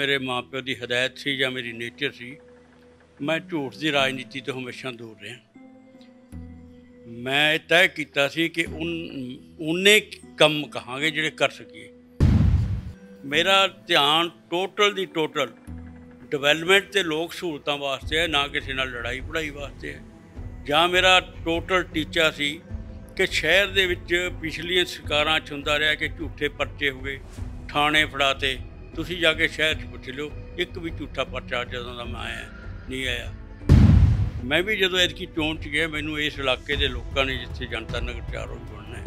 ਮੇਰੇ ਮਾਪਿਆਂ ਦੀ ਹਦਾਇਤ ਸੀ ਜਾਂ ਮੇਰੀ ਨੇਚਰ ਸੀ ਮੈਂ ਝੂਠ ਦੀ ਰਾਜਨੀਤੀ ਤੋਂ ਹਮੇਸ਼ਾ ਦੂਰ ਰਿਹਾ ਮੈਂ ਤੈਅ ਕੀਤਾ ਸੀ ਕਿ ਉਹਨੇ ਕੰਮ ਕਹਾਂਗੇ ਜਿਹੜੇ ਕਰ ਸਕੀਏ ਮੇਰਾ ਧਿਆਨ ਟੋਟਲ ਦੀ ਟੋਟਲ ਡਿਵੈਲਪਮੈਂਟ ਤੇ ਲੋਕ ਸਹੂਲਤਾਂ ਵਾਸਤੇ ਹੈ ਨਾ ਕਿਸੇ ਨਾਲ ਲੜਾਈ ਪੜਾਈ ਵਾਸਤੇ ਹੈ ਜਾਂ ਮੇਰਾ ਟੋਟਲ ਟੀਚਾ ਸੀ ਕਿ ਸ਼ਹਿਰ ਦੇ ਵਿੱਚ ਪਿਛਲੀਆਂ ਸਰਕਾਰਾਂ ਚ ਹੁੰਦਾ ਰਿਹਾ ਕਿ ਝੂਠੇ ਪਰਚੇ ਹੋਵੇ ਥਾਣੇ ਫੜਾਤੇ ਤੁਸੀਂ ਜਾ ਕੇ ਸ਼ਹਿਰ 'ਚ ਪੁੱਛ ਲਿਓ ਇੱਕ ਵੀ ਝੂਠਾ ਪਰਚਾ ਜਦੋਂ ਦਾ ਮੈਂ ਆਇਆ ਨਹੀਂ ਆਇਆ ਮੈਂ ਵੀ ਜਦੋਂ ਇਹਦੀ ਚੋਣ 'ਚ ਗਿਆ ਮੈਨੂੰ ਇਸ ਇਲਾਕੇ ਦੇ ਲੋਕਾਂ ਨੇ ਜਿੱਥੇ ਜਨਤਾ ਨਗਰ ਚਾਰੋਂ ਬਣਨਾ ਹੈ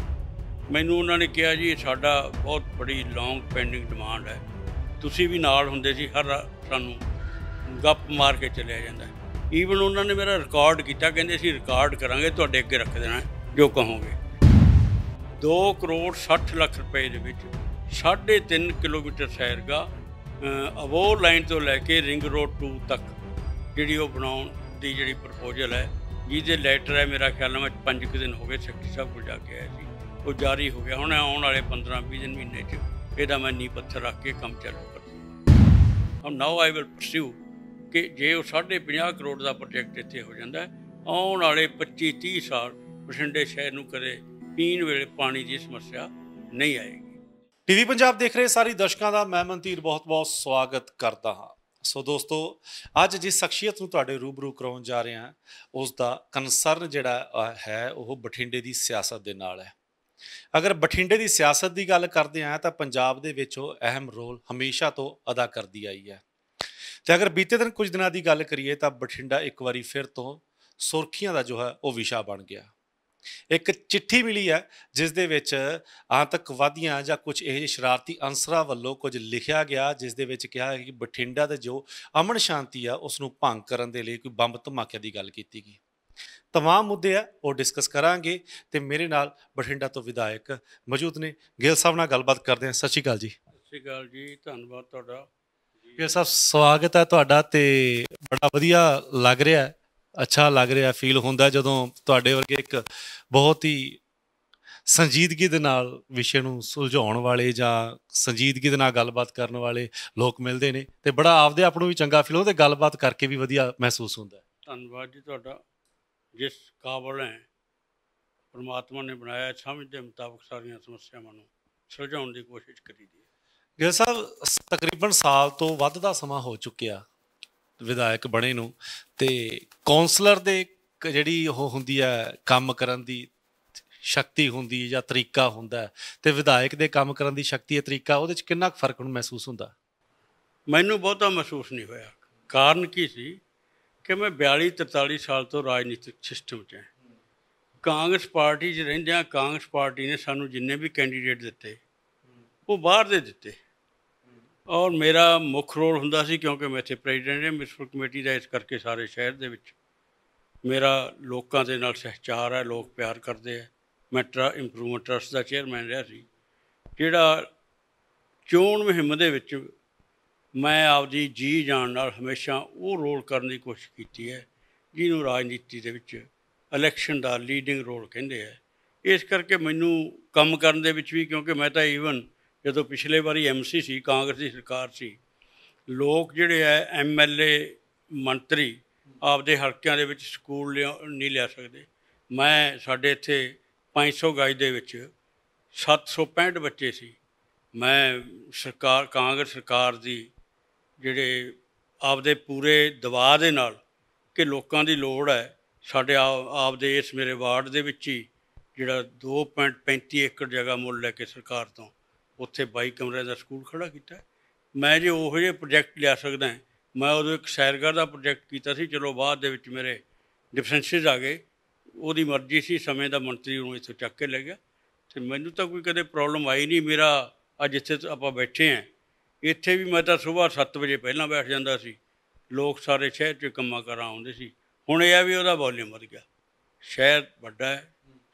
ਮੈਨੂੰ ਉਹਨਾਂ ਨੇ ਕਿਹਾ ਜੀ ਸਾਡਾ ਬਹੁਤ ਬੜੀ ਲੌਂਗ ਪੈਂਡਿੰਗ ਡਿਮਾਂਡ ਹੈ ਤੁਸੀਂ ਵੀ ਨਾਲ ਹੁੰਦੇ ਸੀ ਹਰ ਸਾਨੂੰ ਗੱਪ ਮਾਰ ਕੇ ਚਲੇ ਜਾਂਦਾ ਈਵਨ ਉਹਨਾਂ ਨੇ ਮੇਰਾ ਰਿਕਾਰਡ ਕੀਤਾ ਕਹਿੰਦੇ ਸੀ ਰਿਕਾਰਡ ਕਰਾਂਗੇ ਤੁਹਾਡੇ ਅੱਗੇ ਰੱਖ ਦੇਣਾ ਜੋ ਕਹੋਗੇ 2 ਕਰੋੜ 60 ਲੱਖ ਰੁਪਏ ਦੇ ਵਿੱਚ 3.5 ਕਿਲੋਮੀਟਰ ਸੈਰਗਾ ਅਬੋਰ ਲਾਈਨ ਤੋਂ ਲੈ ਕੇ ਰਿੰਗ ਰੋਡ 2 ਤੱਕ ਜਿਹੜੀ ਉਹ ਬਣਾਉਣ ਦੀ ਜਿਹੜੀ ਪ੍ਰਪੋਜ਼ਲ ਹੈ ਜਿਹਦੇ ਲੈਟਰ ਹੈ ਮੇਰਾ ਖਿਆਲ ਨਾਲ 5 ਕਿ ਦਿਨ ਹੋ ਗਏ ਸੈਕਟਰੀ ਸਾਹਿਬ ਕੋਲ ਜਾ ਕੇ ਆਇਆ ਸੀ ਉਹ ਜਾਰੀ ਹੋ ਗਿਆ ਹੁਣ ਆਉਣ ਵਾਲੇ 15-20 ਦਿਨ ਮਹੀਨੇ 'ਚ ਇਹਦਾ ਮੈਂ ਨੀ ਪੱਥਰ ਰੱਖ ਕੇ ਕੰਮ ਚੱਲੂ ਕਰ ਹਮ ਨਾਓ ਆਈ ਵਿਲ ਪਰਸਿਊ ਕਿ ਜੇ ਉਹ 50 ਕਰੋੜ ਦਾ ਪ੍ਰੋਜੈਕਟ ਇੱਥੇ ਹੋ ਜਾਂਦਾ ਆਉਣ ਵਾਲੇ 25-30 ਸਾਲ ਬਠਿੰਡੇ ਸ਼ਹਿਰ ਨੂੰ ਕਦੇ ਪੀਣ ਵੇਲੇ ਪਾਣੀ ਦੀ ਸਮੱਸਿਆ ਨਹੀਂ ਆਏਗੀ ਟੀਵੀ ਪੰਜਾਬ ਦੇਖ ਰਹੇ ਸਾਰੇ ਦਰਸ਼ਕਾਂ ਦਾ ਮੈਂ ਮਨਤੀਰ ਬਹੁਤ-ਬਹੁਤ ਸਵਾਗਤ ਕਰਦਾ ਹਾਂ ਸੋ ਦੋਸਤੋ ਅੱਜ ਜਿਸ ਸ਼ਖਸੀਅਤ ਨੂੰ ਤੁਹਾਡੇ ਰੂਬਰੂ ਕਰਾਉਣ ਜਾ ਰਹੇ ਹਾਂ ਉਸ ਦਾ ਕਨਸਰਨ ਜਿਹੜਾ ਹੈ ਉਹ ਬਠਿੰਡੇ ਦੀ ਸਿਆਸਤ ਦੇ ਨਾਲ ਹੈ ਅਗਰ ਬਠਿੰਡੇ ਦੀ ਸਿਆਸਤ ਦੀ ਗੱਲ ਕਰਦੇ ਆ ਤਾਂ ਪੰਜਾਬ ਦੇ ਵਿੱਚ ਉਹ ਅਹਿਮ ਰੋਲ ਹਮੇਸ਼ਾ ਤੋਂ ਅਦਾ ਕਰਦੀ ਆਈ ਹੈ ਤੇ ਅਗਰ ਬੀਤੇ ਦਿਨ ਕੁਝ ਦਿਨਾਂ ਦੀ ਗੱਲ ਕਰੀਏ ਤਾਂ ਬਠਿੰਡਾ ਇੱਕ ਵਾਰੀ ਫਿਰ ਤੋਂ ਸੁਰਖੀਆਂ ਦਾ ਜੋ ਹੈ ਉਹ ਵਿਸ਼ਾ ਬਣ ਗਿਆ ਇੱਕ ਚਿੱਠੀ ਮਿਲੀ ਹੈ ਜਿਸ ਦੇ ਵਿੱਚ ਆਤੰਕਵਾਦੀਆਂ ਜਾਂ ਕੁਝ ਇਹ ਸ਼ਰਾਰਤੀ ਅੰਸਰਾਂ ਵੱਲੋਂ ਕੁਝ ਲਿਖਿਆ ਗਿਆ ਜਿਸ ਦੇ ਵਿੱਚ ਕਿਹਾ ਹੈ ਕਿ ਬਠਿੰਡਾ ਦੇ ਜੋ ਅਮਨ ਸ਼ਾਂਤੀ ਆ ਉਸ ਨੂੰ ਭੰਗ ਕਰਨ ਦੇ ਲਈ ਕੋਈ ਬੰਬ ਧਮਾਕੇ ਦੀ ਗੱਲ ਕੀਤੀ ਗਈ ਤਮਾਮ ਮੁੱਦੇ ਆ ਉਹ ਡਿਸਕਸ ਕਰਾਂਗੇ ਤੇ ਮੇਰੇ ਨਾਲ ਬਠਿੰਡਾ ਤੋਂ ਵਿਧਾਇਕ ਮੌਜੂਦ ਨੇ ਗਿੱਲ ਸਾਹਿਬ ਨਾਲ ਗੱਲਬਾਤ ਕਰਦੇ ਹਾਂ ਸਤਿ ਸ਼੍ਰੀ ਅਕਾਲ ਜੀ ਸਤਿ ਸ਼੍ਰੀ ਅਕਾਲ ਜੀ ਧੰਨਵਾਦ ਤੁਹਾਡਾ ਗਿੱਲ ਸਾਹਿਬ ਸਵਾਗਤ ਹੈ ਤੁਹਾਡਾ ਤੇ ਬੜਾ ਵਧੀਆ ਲੱਗ ਰਿਹਾ ਹੈ ਅੱਛਾ ਲੱਗ ਰਿਹਾ ਫੀਲ ਹੁੰਦਾ ਜਦੋਂ ਤੁਹਾਡੇ ਵਰਗੇ ਇੱਕ ਬਹੁਤ ਹੀ ਸੰਜੀਦਗੀ ਦੇ ਨਾਲ ਵਿਸ਼ੇ ਨੂੰ ਸੁਲਝਾਉਣ ਵਾਲੇ ਜਾਂ ਸੰਜੀਦਗੀ ਦੇ ਨਾਲ ਗੱਲਬਾਤ ਕਰਨ ਵਾਲੇ ਲੋਕ ਮਿਲਦੇ ਨੇ ਤੇ ਬੜਾ ਆਪਦੇ ਆਪ ਨੂੰ ਵੀ ਚੰਗਾ ਫੀਲ ਹੁੰਦਾ ਗੱਲਬਾਤ ਕਰਕੇ ਵੀ ਵਧੀਆ ਮਹਿਸੂਸ ਹੁੰਦਾ ਧੰਨਵਾਦ ਜੀ ਤੁਹਾਡਾ ਜਿਸ ਕਾਬਲ ਹੈ ਪਰਮਾਤਮਾ ਨੇ ਬਣਾਇਆ ਸਮਝ ਦੇ ਮੁਤਾਬਕ ਸਾਰੀਆਂ ਸਮੱਸਿਆਵਾਂ ਨੂੰ ਸੁਲਝਾਉਣ ਦੀ ਕੋਸ਼ਿਸ਼ ਕਰੀ ਦੀ ਹੈ ਸਾਹਿਬ ਤਕਰੀਬਨ ਸਾਲ ਤੋਂ ਵੱਧ ਦਾ ਸਮਾਂ ਹੋ ਚੁੱਕਿਆ ਵਿਧਾਇਕ ਬਣੇ ਨੂੰ ਤੇ ਕਾਉਂਸਲਰ ਦੇ ਜਿਹੜੀ ਉਹ ਹੁੰਦੀ ਹੈ ਕੰਮ ਕਰਨ ਦੀ ਸ਼ਕਤੀ ਹੁੰਦੀ ਹੈ ਜਾਂ ਤਰੀਕਾ ਹੁੰਦਾ ਤੇ ਵਿਧਾਇਕ ਦੇ ਕੰਮ ਕਰਨ ਦੀ ਸ਼ਕਤੀ ਹੈ ਤਰੀਕਾ ਉਹਦੇ ਚ ਕਿੰਨਾ ਫਰਕ ਨੂੰ ਮਹਿਸੂਸ ਹੁੰਦਾ ਮੈਨੂੰ ਬਹੁਤਾ ਮਹਿਸੂਸ ਨਹੀਂ ਹੋਇਆ ਕਾਰਨ ਕੀ ਸੀ ਕਿ ਮੈਂ 42 43 ਸਾਲ ਤੋਂ ਰਾਜਨੀਤਿਕ ਸਿਸਟਮ 'ਚ ਹਾਂ ਕਾਂਗਰਸ ਪਾਰਟੀ 'ਚ ਰਹਿੰਦਿਆਂ ਕਾਂਗਰਸ ਪਾਰਟੀ ਨੇ ਸਾਨੂੰ ਜਿੰਨੇ ਵੀ ਕੈਂਡੀਡੇਟ ਦਿੱਤੇ ਉਹ ਬਾਹਰ ਦੇ ਦਿੱਤੇ ਔਰ ਮੇਰਾ ਮੁੱਖ ਰੋਲ ਹੁੰਦਾ ਸੀ ਕਿਉਂਕਿ ਮੈਂ ਇੱਥੇ ਪ੍ਰੈਜ਼ੀਡੈਂਟ ਹਾਂ ਮਿਸਪਲ ਕਮੇਟੀ ਦਾ ਇਸ ਕਰਕੇ ਸਾਰੇ ਸ਼ਹਿਰ ਦੇ ਵਿੱਚ ਮੇਰਾ ਲੋਕਾਂ ਦੇ ਨਾਲ ਸਹਿਚਾਰ ਹੈ ਲੋਕ ਪਿਆਰ ਕਰਦੇ ਆ ਮੈਂ ਇੰਪਰੂਵਮੈਂਟ ਟਰਸਟ ਦਾ ਚੇਅਰਮੈਨ ਰਿਹਾ ਸੀ ਜਿਹੜਾ ਚੋਣ ਮਹਿੰਮ ਦੇ ਵਿੱਚ ਮੈਂ ਆਪਦੀ ਜੀ ਜਾਣ ਨਾਲ ਹਮੇਸ਼ਾ ਉਹ ਰੋਲ ਕਰਨ ਦੀ ਕੋਸ਼ਿਸ਼ ਕੀਤੀ ਹੈ ਜਿਹਨੂੰ ਰਾਜਨੀਤੀ ਦੇ ਵਿੱਚ ਇਲੈਕਸ਼ਨ ਦਾ ਲੀਡਿੰਗ ਰੋਲ ਕਹਿੰਦੇ ਆ ਇਸ ਕਰਕੇ ਮੈਨੂੰ ਕੰਮ ਕਰਨ ਦੇ ਵਿੱਚ ਵੀ ਕਿਉਂਕਿ ਮੈਂ ਤਾਂ ਈਵਨ ਜਦੋਂ ਪਿਛਲੇ ਵਾਰੀ ਐਮਸੀ ਸੀ ਕਾਂਗਰਸ ਦੀ ਸਰਕਾਰ ਸੀ ਲੋਕ ਜਿਹੜੇ ਐ ਐਮਐਲਏ ਮੰਤਰੀ ਆਪਦੇ ਹਲਕਿਆਂ ਦੇ ਵਿੱਚ ਸਕੂਲ ਨਹੀਂ ਲਿਆ ਸਕਦੇ ਮੈਂ ਸਾਡੇ ਇੱਥੇ 500 ਗਾਇ ਦੇ ਵਿੱਚ 765 ਬੱਚੇ ਸੀ ਮੈਂ ਸਰਕਾਰ ਕਾਂਗਰਸ ਸਰਕਾਰ ਦੀ ਜਿਹੜੇ ਆਪਦੇ ਪੂਰੇ ਦਵਾ ਦੇ ਨਾਲ ਕਿ ਲੋਕਾਂ ਦੀ ਲੋੜ ਹੈ ਸਾਡੇ ਆਪਦੇ ਇਸ ਮੇਰੇ ਵਾਰਡ ਦੇ ਵਿੱਚ ਹੀ ਜਿਹੜਾ 2.35 ਏਕੜ ਜਗ੍ਹਾ ਮੁੱਲ ਲੈ ਕੇ ਸਰਕਾਰ ਤੋਂ ਉੱਥੇ 22 ਕਮਰੇ ਦਾ ਸਕੂਲ ਖੜਾ ਕੀਤਾ ਮੈਂ ਜੇ ਉਹ ਜਿਹੇ ਪ੍ਰੋਜੈਕਟ ਲਿਆ ਸਕਦਾ ਮੈਂ ਉਦੋਂ ਇੱਕ ਸੈਰਗਰ ਦਾ ਪ੍ਰੋਜੈਕਟ ਕੀਤਾ ਸੀ ਚਲੋ ਬਾਅਦ ਦੇ ਵਿੱਚ ਮੇਰੇ ਡਿਫਰੈਂਸਿਸ ਆ ਗਏ ਉਹਦੀ ਮਰਜ਼ੀ ਸੀ ਸਮੇਂ ਦਾ ਮੰਤਰੀ ਨੂੰ ਇੱਥੇ ਚੱਕ ਕੇ ਲੈ ਗਿਆ ਤੇ ਮੈਨੂੰ ਤਾਂ ਕੋਈ ਕਦੇ ਪ੍ਰੋਬਲਮ ਆਈ ਨਹੀਂ ਮੇਰਾ ਅੱਜ ਇੱਥੇ ਆਪਾਂ ਬੈਠੇ ਆਂ ਇੱਥੇ ਵੀ ਮੈਂ ਤਾਂ ਸਵੇਰ 7 ਵਜੇ ਪਹਿਲਾਂ ਬੈਠ ਜਾਂਦਾ ਸੀ ਲੋਕ ਸਾਰੇ ਸ਼ਹਿਰ 'ਚ ਕੰਮਾ ਕਰ ਆਉਂਦੇ ਸੀ ਹੁਣ ਇਹ ਆ ਵੀ ਉਹਦਾ ਵੋਲਿਊਮ ਵਧ ਗਿਆ ਸ਼ਹਿਰ ਵੱਡਾ ਹੈ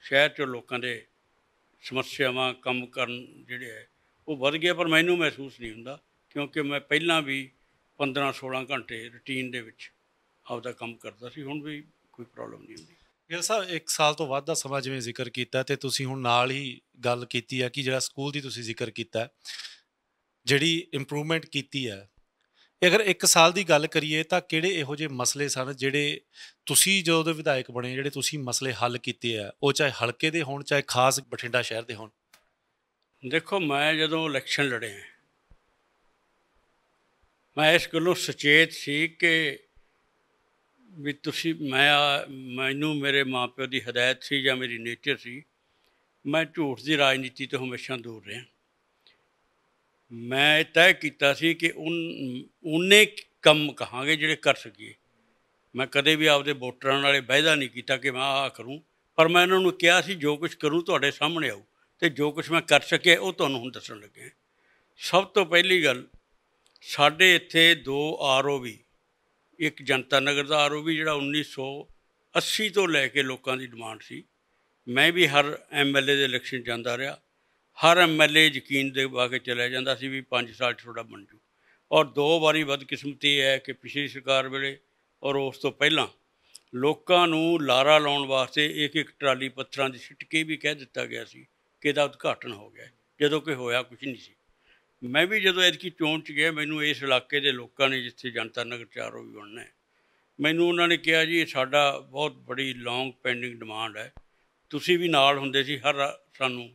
ਸ਼ਹਿਰ 'ਚ ਲੋਕਾਂ ਦੇ ਸਮੱਸਿਆਵਾਂ ਕੰਮ ਕਰਨ ਜਿਹੜੇ ਹੈ ਉਹ ਵੱਧ ਗਿਆ ਪਰ ਮੈਨੂੰ ਮਹਿਸੂਸ ਨਹੀਂ ਹੁੰਦਾ ਕਿਉਂਕਿ ਮੈਂ ਪਹਿਲਾਂ ਵੀ 15 16 ਘੰਟੇ ਰੁਟੀਨ ਦੇ ਵਿੱਚ ਆਪਦਾ ਕੰਮ ਕਰਦਾ ਸੀ ਹੁਣ ਵੀ ਕੋਈ ਪ੍ਰੋਬਲਮ ਨਹੀਂ ਹੁੰਦੀ ਗਿਲ ਸਾਹਿਬ 1 ਸਾਲ ਤੋਂ ਵੱਧ ਦਾ ਸਮਾਂ ਜਿਵੇਂ ਜ਼ਿਕਰ ਕੀਤਾ ਤੇ ਤੁਸੀਂ ਹੁਣ ਨਾਲ ਹੀ ਗੱਲ ਕੀਤੀ ਆ ਕਿ ਜਿਹੜਾ ਸਕੂਲ ਦੀ ਤੁਸੀਂ ਜ਼ਿਕਰ ਕੀਤਾ ਜਿਹੜੀ ਇੰਪਰੂਵਮੈਂਟ ਕੀਤੀ ਆ ਅਗਰ 1 ਸਾਲ ਦੀ ਗੱਲ ਕਰੀਏ ਤਾਂ ਕਿਹੜੇ ਇਹੋ ਜਿਹੇ ਮਸਲੇ ਸਨ ਜਿਹੜੇ ਤੁਸੀਂ ਜਦੋਂ ਦੇ ਵਿਧਾਇਕ ਬਣੇ ਜਿਹੜੇ ਤੁਸੀਂ ਮਸਲੇ ਹੱਲ ਕੀਤੇ ਆ ਉਹ ਚਾਹੇ ਹਲਕੇ ਦੇ ਹੋਣ ਚਾਹੇ ਖਾਸ ਬਠਿੰਡਾ ਸ਼ਹਿਰ ਦੇ ਹੋਣ ਦੇਖੋ ਮੈਂ ਜਦੋਂ ਇਲੈਕਸ਼ਨ ਲੜਿਆ ਮੈਂ ਇਸ ਗੱਲੋਂ ਸੁਚੇਤ ਸੀ ਕਿ ਵੀ ਤੁਸੀਂ ਮੈਂ ਮੈਨੂੰ ਮੇਰੇ ਮਾਪਿਓ ਦੀ ਹਦਾਇਤ ਸੀ ਜਾਂ ਮੇਰੀ ਨੇਚਰ ਸੀ ਮੈਂ ਝੂਠ ਦੀ ਰਾਜਨੀਤੀ ਤੋਂ ਹਮੇਸ਼ਾ ਦੂਰ ਰਿਹਾ ਮੈਂ ਤੈਅ ਕੀਤਾ ਸੀ ਕਿ ਉਹਨੇ ਕੰਮ ਕਹਾਂਗੇ ਜਿਹੜੇ ਕਰ ਸਕੀਏ ਮੈਂ ਕਦੇ ਵੀ ਆਪਦੇ ਵੋਟਰਾਂ ਨਾਲੇ ਵਾਅਦਾ ਨਹੀਂ ਕੀਤਾ ਕਿ ਮੈਂ ਆਹ ਕਰੂੰ ਪਰ ਮੈਂ ਉਹਨਾਂ ਨੂੰ ਕਿਹਾ ਸੀ ਜੋ ਕੁਝ ਕਰੂੰ ਤੁਹਾਡੇ ਸਾਹਮਣੇ ਆਉ ਤੇ ਜੋ ਕੁਝ ਮੈਂ ਕਰ ਸਕਿਆ ਉਹ ਤੁਹਾਨੂੰ ਹੁਣ ਦੱਸਣ ਲੱਗੇ ਹਾਂ ਸਭ ਤੋਂ ਪਹਿਲੀ ਗੱਲ ਸਾਡੇ ਇੱਥੇ ਦੋ ਆਰਓਵੀ ਇੱਕ ਜਨਤਾ ਨਗਰ ਦਾ ਆਰਓਵੀ ਜਿਹੜਾ 1980 ਤੋਂ ਲੈ ਕੇ ਲੋਕਾਂ ਦੀ ਡਿਮਾਂਡ ਸੀ ਮੈਂ ਵੀ ਹਰ ਐਮਐਲਏ ਦੇ ਇਲੈਕਸ਼ਨ ਜਾਂਦਾ ਰਿਹਾ ਹਰ ਐਮਐਲਏ ਯਕੀਨ ਦੇ ਵਾ ਕੇ ਜਾਂਦਾ ਸੀ ਵੀ 5 ਸਾਲ ਛੋੜਾ ਬਣ ਜੂ ਔਰ ਦੋ ਵਾਰੀ ਵੱਧ ਕਿਸਮਤੀ ਹੈ ਕਿ ਪਿਛਲੀ ਸਰਕਾਰ ਵੇਲੇ ਔਰ ਉਸ ਤੋਂ ਪਹਿਲਾਂ ਲੋਕਾਂ ਨੂੰ ਲਾਰਾ ਲਾਉਣ ਵਾਸਤੇ ਇੱਕ ਇੱਕ ਟਰਾਲੀ ਪੱਥਰਾਂ ਦੀ ਛਿਟਕੇ ਵੀ ਕਹਿ ਦਿੱਤਾ ਗਿਆ ਸੀ ਕਿ ਉਦਘਾਟਨ ਹੋ ਗਿਆ ਜਦੋਂ ਕੋਈ ਹੋਇਆ ਕੁਝ ਨਹੀਂ ਸੀ ਮੈਂ ਵੀ ਜਦੋਂ ਕੀ ਚੋਣ 'ਚ ਗਿਆ ਮੈਨੂੰ ਇਸ ਇਲਾਕੇ ਦੇ ਲੋਕਾਂ ਨੇ ਜਿੱਥੇ ਜਨਤਾ ਨਗਰ ਚਾਰ ਵੀ ਬਣਨਾ ਮੈਨੂੰ ਉਹਨਾਂ ਨੇ ਕਿਹਾ ਜੀ ਸਾਡਾ ਬਹੁਤ ਬੜੀ ਲੌਂਗ ਪੈਂਡਿੰਗ ਡਿਮਾਂਡ ਹੈ ਤੁਸੀਂ ਵੀ ਨਾਲ ਹੁੰਦੇ ਸੀ ਹਰ ਸਾਨੂੰ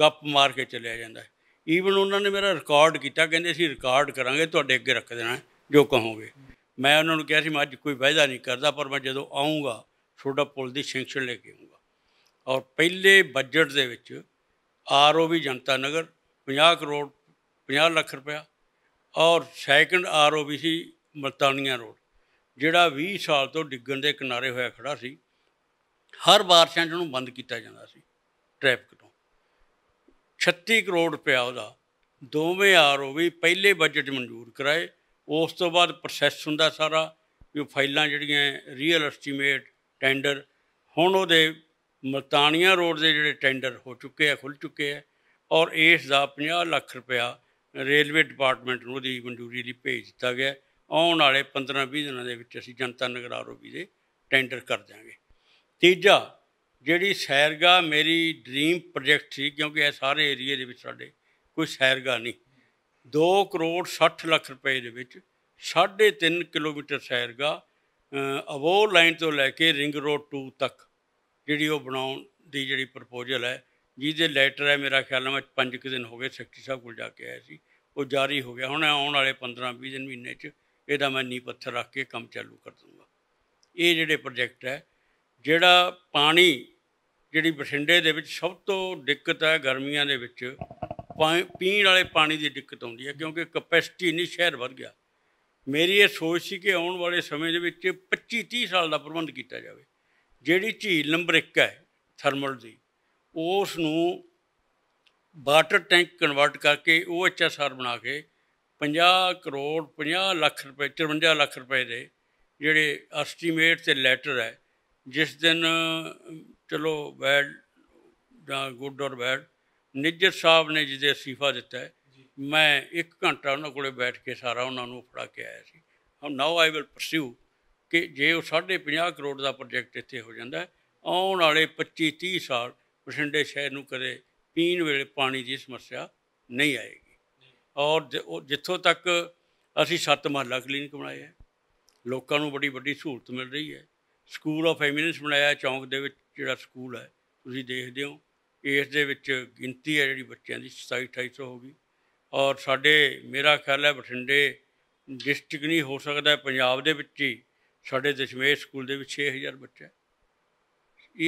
ਗੱਪ ਮਾਰ ਕੇ ਚੱਲਿਆ ਜਾਂਦਾ ਈਵਨ ਉਹਨਾਂ ਨੇ ਮੇਰਾ ਰਿਕਾਰਡ ਕੀਤਾ ਕਹਿੰਦੇ ਅਸੀਂ ਰਿਕਾਰਡ ਕਰਾਂਗੇ ਤੁਹਾਡੇ ਅੱਗੇ ਰੱਖ ਦੇਣਾ ਜੋ ਕਹੋਗੇ ਮੈਂ ਉਹਨਾਂ ਨੂੰ ਕਿਹਾ ਸੀ ਮੈਂ ਅੱਜ ਕੋਈ ਵਾਅਦਾ ਨਹੀਂ ਕਰਦਾ ਪਰ ਮੈਂ ਜਦੋਂ ਆਉਂਗਾ ਤੁਹਾਡਾ ਪੁਲ ਦੀ ਸ਼ੈਂਕਸ਼ਨ ਲੈ ਕੇ ਆਉਂਗਾ ਔਰ ਪਹਿਲੇ ਬਜਟ ਦੇ ਵਿੱਚ ਆਰਓਵੀ ਵੀ ਜਨਤਾ ਨਗਰ 50 ਕਰੋੜ 50 ਲੱਖ ਰੁਪਇਆ ਔਰ ਸੈਕੰਡ ਆਰਓਵੀ ਵੀ ਸੀ ਮਲਤਾਨੀਆਂ ਰੋਡ ਜਿਹੜਾ 20 ਸਾਲ ਤੋਂ ਡਿੱਗਣ ਦੇ ਕਿਨਾਰੇ ਹੋਇਆ ਖੜਾ ਸੀ ਹਰ ਬਾਰਸ਼ਾਂ 'ਚ ਉਹਨੂੰ ਬੰਦ ਕੀਤਾ ਜਾਂਦਾ ਸੀ ਟ੍ਰੈਫਿਕ ਤੋਂ 36 ਕਰੋੜ ਰੁਪਇਆ ਉਹਦਾ ਦੋਵੇਂ ਆਰਓਵੀ ਵੀ ਪਹਿਲੇ ਬਜਟ ਮਨਜ਼ੂਰ ਕਰਾਏ ਉਸ ਤੋਂ ਬਾਅਦ ਪ੍ਰੋਸੈਸ ਹੁੰਦਾ ਸਾਰਾ ਵੀ ਫਾਈਲਾਂ ਜਿਹੜੀਆਂ ਰੀਅਲ ਐਸਟੀਮੇਟ ਟੈਂਡਰ ਹੁਣ ਉਹਦੇ ਮਲਤਾਨੀਆ ਰੋਡ ਦੇ ਜਿਹੜੇ ਟੈਂਡਰ ਹੋ ਚੁੱਕੇ ਆ ਖੁੱਲ ਚੁੱਕੇ ਆ ਔਰ ਇਸ ਦਾ 50 ਲੱਖ ਰੁਪਇਆ ਰੇਲਵੇ ਡਿਪਾਰਟਮੈਂਟ ਨੂੰ ਦੀ ਮਨਜ਼ੂਰੀ ਲਈ ਭੇਜ ਦਿੱਤਾ ਗਿਆ ਆਉਣ ਵਾਲੇ 15-20 ਦਿਨਾਂ ਦੇ ਵਿੱਚ ਅਸੀਂ ਜਨਤਾ ਨਗਰ ਆਰੋਬੀ ਦੇ ਟੈਂਡਰ ਕਰ ਦਿਆਂਗੇ ਤੀਜਾ ਜਿਹੜੀ ਸੈਰਗਾ ਮੇਰੀ ਡ੍ਰੀਮ ਪ੍ਰੋਜੈਕਟ ਸੀ ਕਿਉਂਕਿ ਇਹ ਸਾਰੇ ਏਰੀਆ ਦੇ ਵਿੱਚ ਸਾਡੇ ਕੋਈ ਸੈਰਗਾ ਨਹੀਂ 2 ਕਰੋੜ 60 ਲੱਖ ਰੁਪਏ ਦੇ ਵਿੱਚ 3.5 ਕਿਲੋਮੀਟਰ ਸੈਰਗਾ ਅਵੋ ਲਾਈਨ ਤੋਂ ਲੈ ਕੇ ਰਿੰਗ ਰੋਡ 2 ਤੱਕ ਜਿਹੜੀ ਉਹ ਬਣਾਉਣ ਦੀ ਜਿਹੜੀ ਪ੍ਰਪੋਜ਼ਲ ਹੈ ਜਿਹਦੇ ਲੈਟਰ ਹੈ ਮੇਰਾ ਖਿਆਲ ਨਾਲ ਪੰਜ 5 ਕਿ ਦਿਨ ਹੋ ਗਏ ਸੈਕਟਰੀ ਸਾਹਿਬ ਕੋਲ ਜਾ ਕੇ ਆਇਆ ਸੀ ਉਹ ਜਾਰੀ ਹੋ ਗਿਆ ਹੁਣ ਆਉਣ ਵਾਲੇ 15-20 ਦਿਨ ਮਹੀਨੇ 'ਚ ਇਹਦਾ ਮੈਂ ਨੀ ਪੱਥਰ ਰੱਖ ਕੇ ਕੰਮ ਚਾਲੂ ਕਰ ਦੂੰਗਾ ਇਹ ਜਿਹੜੇ ਪ੍ਰੋਜੈਕਟ ਹੈ ਜਿਹੜਾ ਪਾਣੀ ਜਿਹੜੀ ਬਠਿੰਡੇ ਦੇ ਵਿੱਚ ਸਭ ਤੋਂ ਦਿੱਕਤ ਹੈ ਗਰਮੀਆਂ ਦੇ ਵਿੱਚ ਪੀਣ ਵਾਲੇ ਪਾਣੀ ਦੀ ਦਿੱਕਤ ਆਉਂਦੀ ਹੈ ਕਿਉਂਕਿ ਕਪੈਸਿਟੀ ਨਹੀਂ ਸ਼ਹਿਰ ਵੱਧ ਗਿਆ ਮੇਰੀ ਇਹ ਸੋਚ ਸੀ ਕਿ ਆਉਣ ਵਾਲੇ ਸਮੇਂ ਦੇ ਵਿੱਚ 25 30 ਸਾਲ ਦਾ ਪ੍ਰਬੰਧ ਕੀਤਾ ਜਾਵੇ ਜਿਹੜੀ ਝੀਲ ਨੰਬਰ 1 ਹੈ ਥਰਮਲ ਦੀ ਉਸ ਨੂੰ ਵਾਟਰ ਟੈਂਕ ਕਨਵਰਟ ਕਰਕੇ ਉਹ ਐਚਐਸਆਰ ਬਣਾ ਕੇ 50 ਕਰੋੜ 50 ਲੱਖ ਰੁਪਏ 54 ਲੱਖ ਰੁਪਏ ਦੇ ਜਿਹੜੇ ਐਸਟੀਮੇਟ ਤੇ ਲੈਟਰ ਹੈ ਜਿਸ ਦਿਨ ਚਲੋ ਬੈਡ ਜਾਂ good or bad Nijjar Sahib ਨੇ ਜਿਹਦੇ ਅਸੀਫਾ ਦਿੱਤਾ ਹੈ ਮੈਂ 1 ਘੰਟਾ ਉਹਨਾਂ ਕੋਲੇ ਬੈਠ ਕੇ ਸਾਰਾ ਉਹਨਾਂ ਨੂੰ ਫੜਾ ਕੇ ਆਇਆ ਸੀ ਨਾਓ ਆਈ ਵਿਲ ਪਰਸਿਊ ਕਿ ਜੇ ਉਹ 50 ਕਰੋੜ ਦਾ ਪ੍ਰੋਜੈਕਟ ਇੱਥੇ ਹੋ ਜਾਂਦਾ ਆਉਣ ਵਾਲੇ 25 30 ਸਾਲ ਬਠਿੰਡੇ ਸ਼ਹਿਰ ਨੂੰ ਕਦੇ ਪੀਣ ਵੇਲੇ ਪਾਣੀ ਦੀ ਸਮੱਸਿਆ ਨਹੀਂ ਆਏਗੀ ਔਰ ਜਿੱਥੋਂ ਤੱਕ ਅਸੀਂ ਸੱਤ ਮਹੱਲਾ ਕਲੀਨਿਕ ਬਣਾਇਆ ਲੋਕਾਂ ਨੂੰ ਬੜੀ ਵੱਡੀ ਸਹੂਲਤ ਮਿਲ ਰਹੀ ਹੈ ਸਕੂਲ ਆਫ ਐਮਿਨੈਂਸ ਬਣਾਇਆ ਚੌਂਕ ਦੇ ਵਿੱਚ ਜਿਹੜਾ ਸਕੂਲ ਹੈ ਤੁਸੀਂ ਦੇਖਦੇ ਹੋ ਇਸ ਦੇ ਵਿੱਚ ਗਿਣਤੀ ਹੈ ਜਿਹੜੀ ਬੱਚਿਆਂ ਦੀ 27 2800 ਹੋ ਗਈ ਔਰ ਸਾਡੇ ਮੇਰਾ ਖਿਆਲ ਹੈ ਬਠਿੰਡੇ ਡਿਸਟ੍ਰਿਕਟ ਨਹੀਂ ਹੋ ਸਕਦਾ ਪੰਜਾਬ ਦੇ ਵਿੱਚ ਹੀ ਸਾਡੇ ਦਸ਼ਮੇਸ਼ ਸਕੂਲ ਦੇ ਵਿੱਚ 6000 ਬੱਚੇ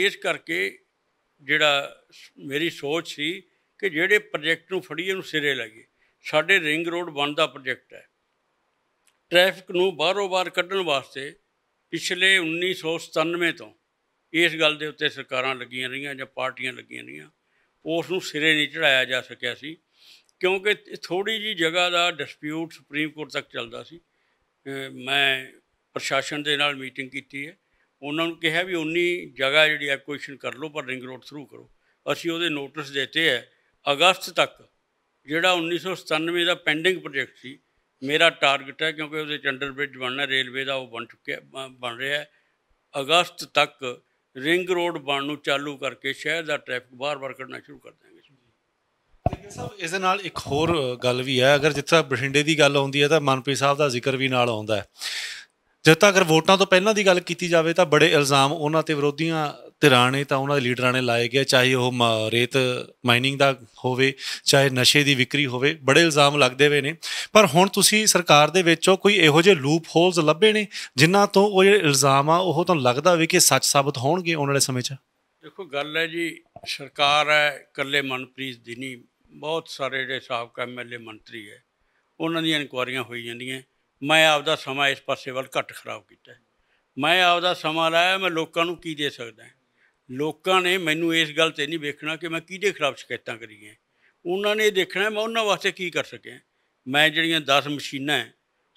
ਇਸ ਕਰਕੇ ਜਿਹੜਾ ਮੇਰੀ ਸੋਚ ਸੀ ਕਿ ਜਿਹੜੇ ਪ੍ਰੋਜੈਕਟ ਨੂੰ ਫੜੀਏ ਨੂੰ ਸਿਰੇ ਲਾਈਏ ਸਾਡੇ ਰਿੰਗ ਰੋਡ ਬਣਦਾ ਪ੍ਰੋਜੈਕਟ ਹੈ ਟ੍ਰੈਫਿਕ ਨੂੰ ਬਾਹਰੋਂ ਬਾਹਰ ਕੱਢਣ ਵਾਸਤੇ ਪਿਛਲੇ 1997 ਤੋਂ ਇਸ ਗੱਲ ਦੇ ਉੱਤੇ ਸਰਕਾਰਾਂ ਲੱਗੀਆਂ ਰਹੀਆਂ ਜਾਂ ਪਾਰਟੀਆਂ ਲੱਗੀਆਂ ਰਹੀਆਂ ਉਸ ਨੂੰ ਸਿਰੇ ਨਹੀਂ ਚੜਾਇਆ ਜਾ ਸਕਿਆ ਸੀ ਕਿਉਂਕਿ ਥੋੜੀ ਜੀ ਜਗ੍ਹਾ ਦਾ ਡਿਸਪਿਊਟ ਸੁਪਰੀਮ ਕੋਰਟ ਤੱਕ ਚੱਲਦਾ ਸੀ ਮੈਂ ਪ੍ਰਸ਼ਾਸਨ ਦੇ ਨਾਲ ਮੀਟਿੰਗ ਕੀਤੀ ਹੈ ਉਹਨਾਂ ਨੂੰ ਕਿਹਾ ਵੀ ਉਨੀ ਜਗ੍ਹਾ ਜਿਹੜੀ ਐਕੁਇਸ਼ਨ ਕਰ ਲਓ ਪਰ ਰਿੰਗ ਰੋਡ ਥਰੂ ਕਰੋ ਅਸੀਂ ਉਹਦੇ ਨੋਟਿਸ ਦਿੱਤੇ ਹੈ ਅਗਸਤ ਤੱਕ ਜਿਹੜਾ 1997 ਦਾ ਪੈਂਡਿੰਗ ਪ੍ਰੋਜੈਕਟ ਸੀ ਮੇਰਾ ਟਾਰਗੇਟ ਹੈ ਕਿਉਂਕਿ ਉਹਦੇ ਚੰਡਰ ਬ੍ਰਿਜ ਬਣਨਾ ਰੇਲਵੇ ਦਾ ਉਹ ਬਣ ਚੁੱਕਿਆ ਬਣ ਰਿਹਾ ਹੈ ਅਗਸਤ ਤੱਕ ਰਿੰਗ ਰੋਡ ਬਣਨ ਨੂੰ ਚਾਲੂ ਕਰਕੇ ਸ਼ਹਿਰ ਦਾ ਟ੍ਰੈਫਿਕ ਬਾਰ-ਬਾਰ ਕੱਢਣਾ ਸ਼ੁਰੂ ਕਰ ਦਾਂਗੇ ਸਾਹਿਬ ਇਸ ਦੇ ਨਾਲ ਇੱਕ ਹੋਰ ਗੱਲ ਵੀ ਹੈ ਅਗਰ ਜਿੱਥੇ ਬਠਿੰਡੇ ਦੀ ਗੱਲ ਆਉਂਦੀ ਹੈ ਤਾਂ ਮਨਪ੍ਰੀਤ ਸਾਹਿਬ ਦਾ ਜ਼ਿਕਰ ਵੀ ਨਾਲ ਆਉਂਦਾ ਹੈ ਜਦ ਤੱਕ ਵੋਟਾਂ ਤੋਂ ਪਹਿਲਾਂ ਦੀ ਗੱਲ ਕੀਤੀ ਜਾਵੇ ਤਾਂ ਬੜੇ ਇਲਜ਼ਾਮ ਉਹਨਾਂ ਤੇ ਵਿਰੋਧੀਆਂ ਧਿਰਾਂ ਨੇ ਤਾਂ ਉਹਨਾਂ ਦੇ ਲੀਡਰਾਂ ਨੇ ਲਾਏ ਗਿਆ ਚਾਹੇ ਉਹ ਰੇਤ ਮਾਈਨਿੰਗ ਦਾ ਹੋਵੇ ਚਾਹੇ ਨਸ਼ੇ ਦੀ ਵਿਕਰੀ ਹੋਵੇ ਬੜੇ ਇਲਜ਼ਾਮ ਲੱਗਦੇ ਹੋਏ ਨੇ ਪਰ ਹੁਣ ਤੁਸੀਂ ਸਰਕਾਰ ਦੇ ਵਿੱਚੋਂ ਕੋਈ ਇਹੋ ਜਿਹੇ ਲੂਪ ਹੋਲਸ ਲੱਭੇ ਨੇ ਜਿਨ੍ਹਾਂ ਤੋਂ ਉਹ ਜਿਹੜੇ ਇਲਜ਼ਾਮ ਆ ਉਹ ਤਾਂ ਲੱਗਦਾ ਹੋਵੇ ਕਿ ਸੱਚ ਸਾਬਤ ਹੋਣਗੇ ਆਉਣ ਵਾਲੇ ਸਮੇਂ 'ਚ ਦੇਖੋ ਗੱਲ ਹੈ ਜੀ ਸਰਕਾਰ ਹੈ ਇਕੱਲੇ ਮਨਪ੍ਰੀਤ ਦੀ ਨਹੀਂ ਬਹੁਤ ਸਾਰੇ ਜਿਹੜੇ ਸਾਬਕਾ ਐਮਐਲਏ ਮੰਤਰੀ ਹੈ ਉਹਨਾਂ ਦੀਆਂ ਇਨਕੁਆਰੀਆਂ ਹੋਈ ਜਾਂਦੀਆਂ ਮੈਂ ਆਪਦਾ ਸਮਾਂ ਇਸ ਪਾਸੇ ਵੱਲ ਘੱਟ ਖਰਾਬ ਕੀਤਾ ਮੈਂ ਆਪਦਾ ਸਮਾਂ ਲਾਇਆ ਮੈਂ ਲੋਕਾਂ ਨੂੰ ਕੀ ਦੇ ਸਕਦਾ ਲੋਕਾਂ ਨੇ ਮੈਨੂੰ ਇਸ ਗੱਲ ਤੇ ਨਹੀਂ ਵੇਖਣਾ ਕਿ ਮੈਂ ਕਿਹਦੇ ਖਰਾਬ ਸ਼ਿਕਾਇਤਾਂ ਕਰੀਆਂ ਉਹਨਾਂ ਨੇ ਦੇਖਣਾ ਮੈਂ ਉਹਨਾਂ ਵਾਸਤੇ ਕੀ ਕਰ ਸਕਿਆ ਮੈਂ ਜਿਹੜੀਆਂ 10 ਮਸ਼ੀਨਾਂ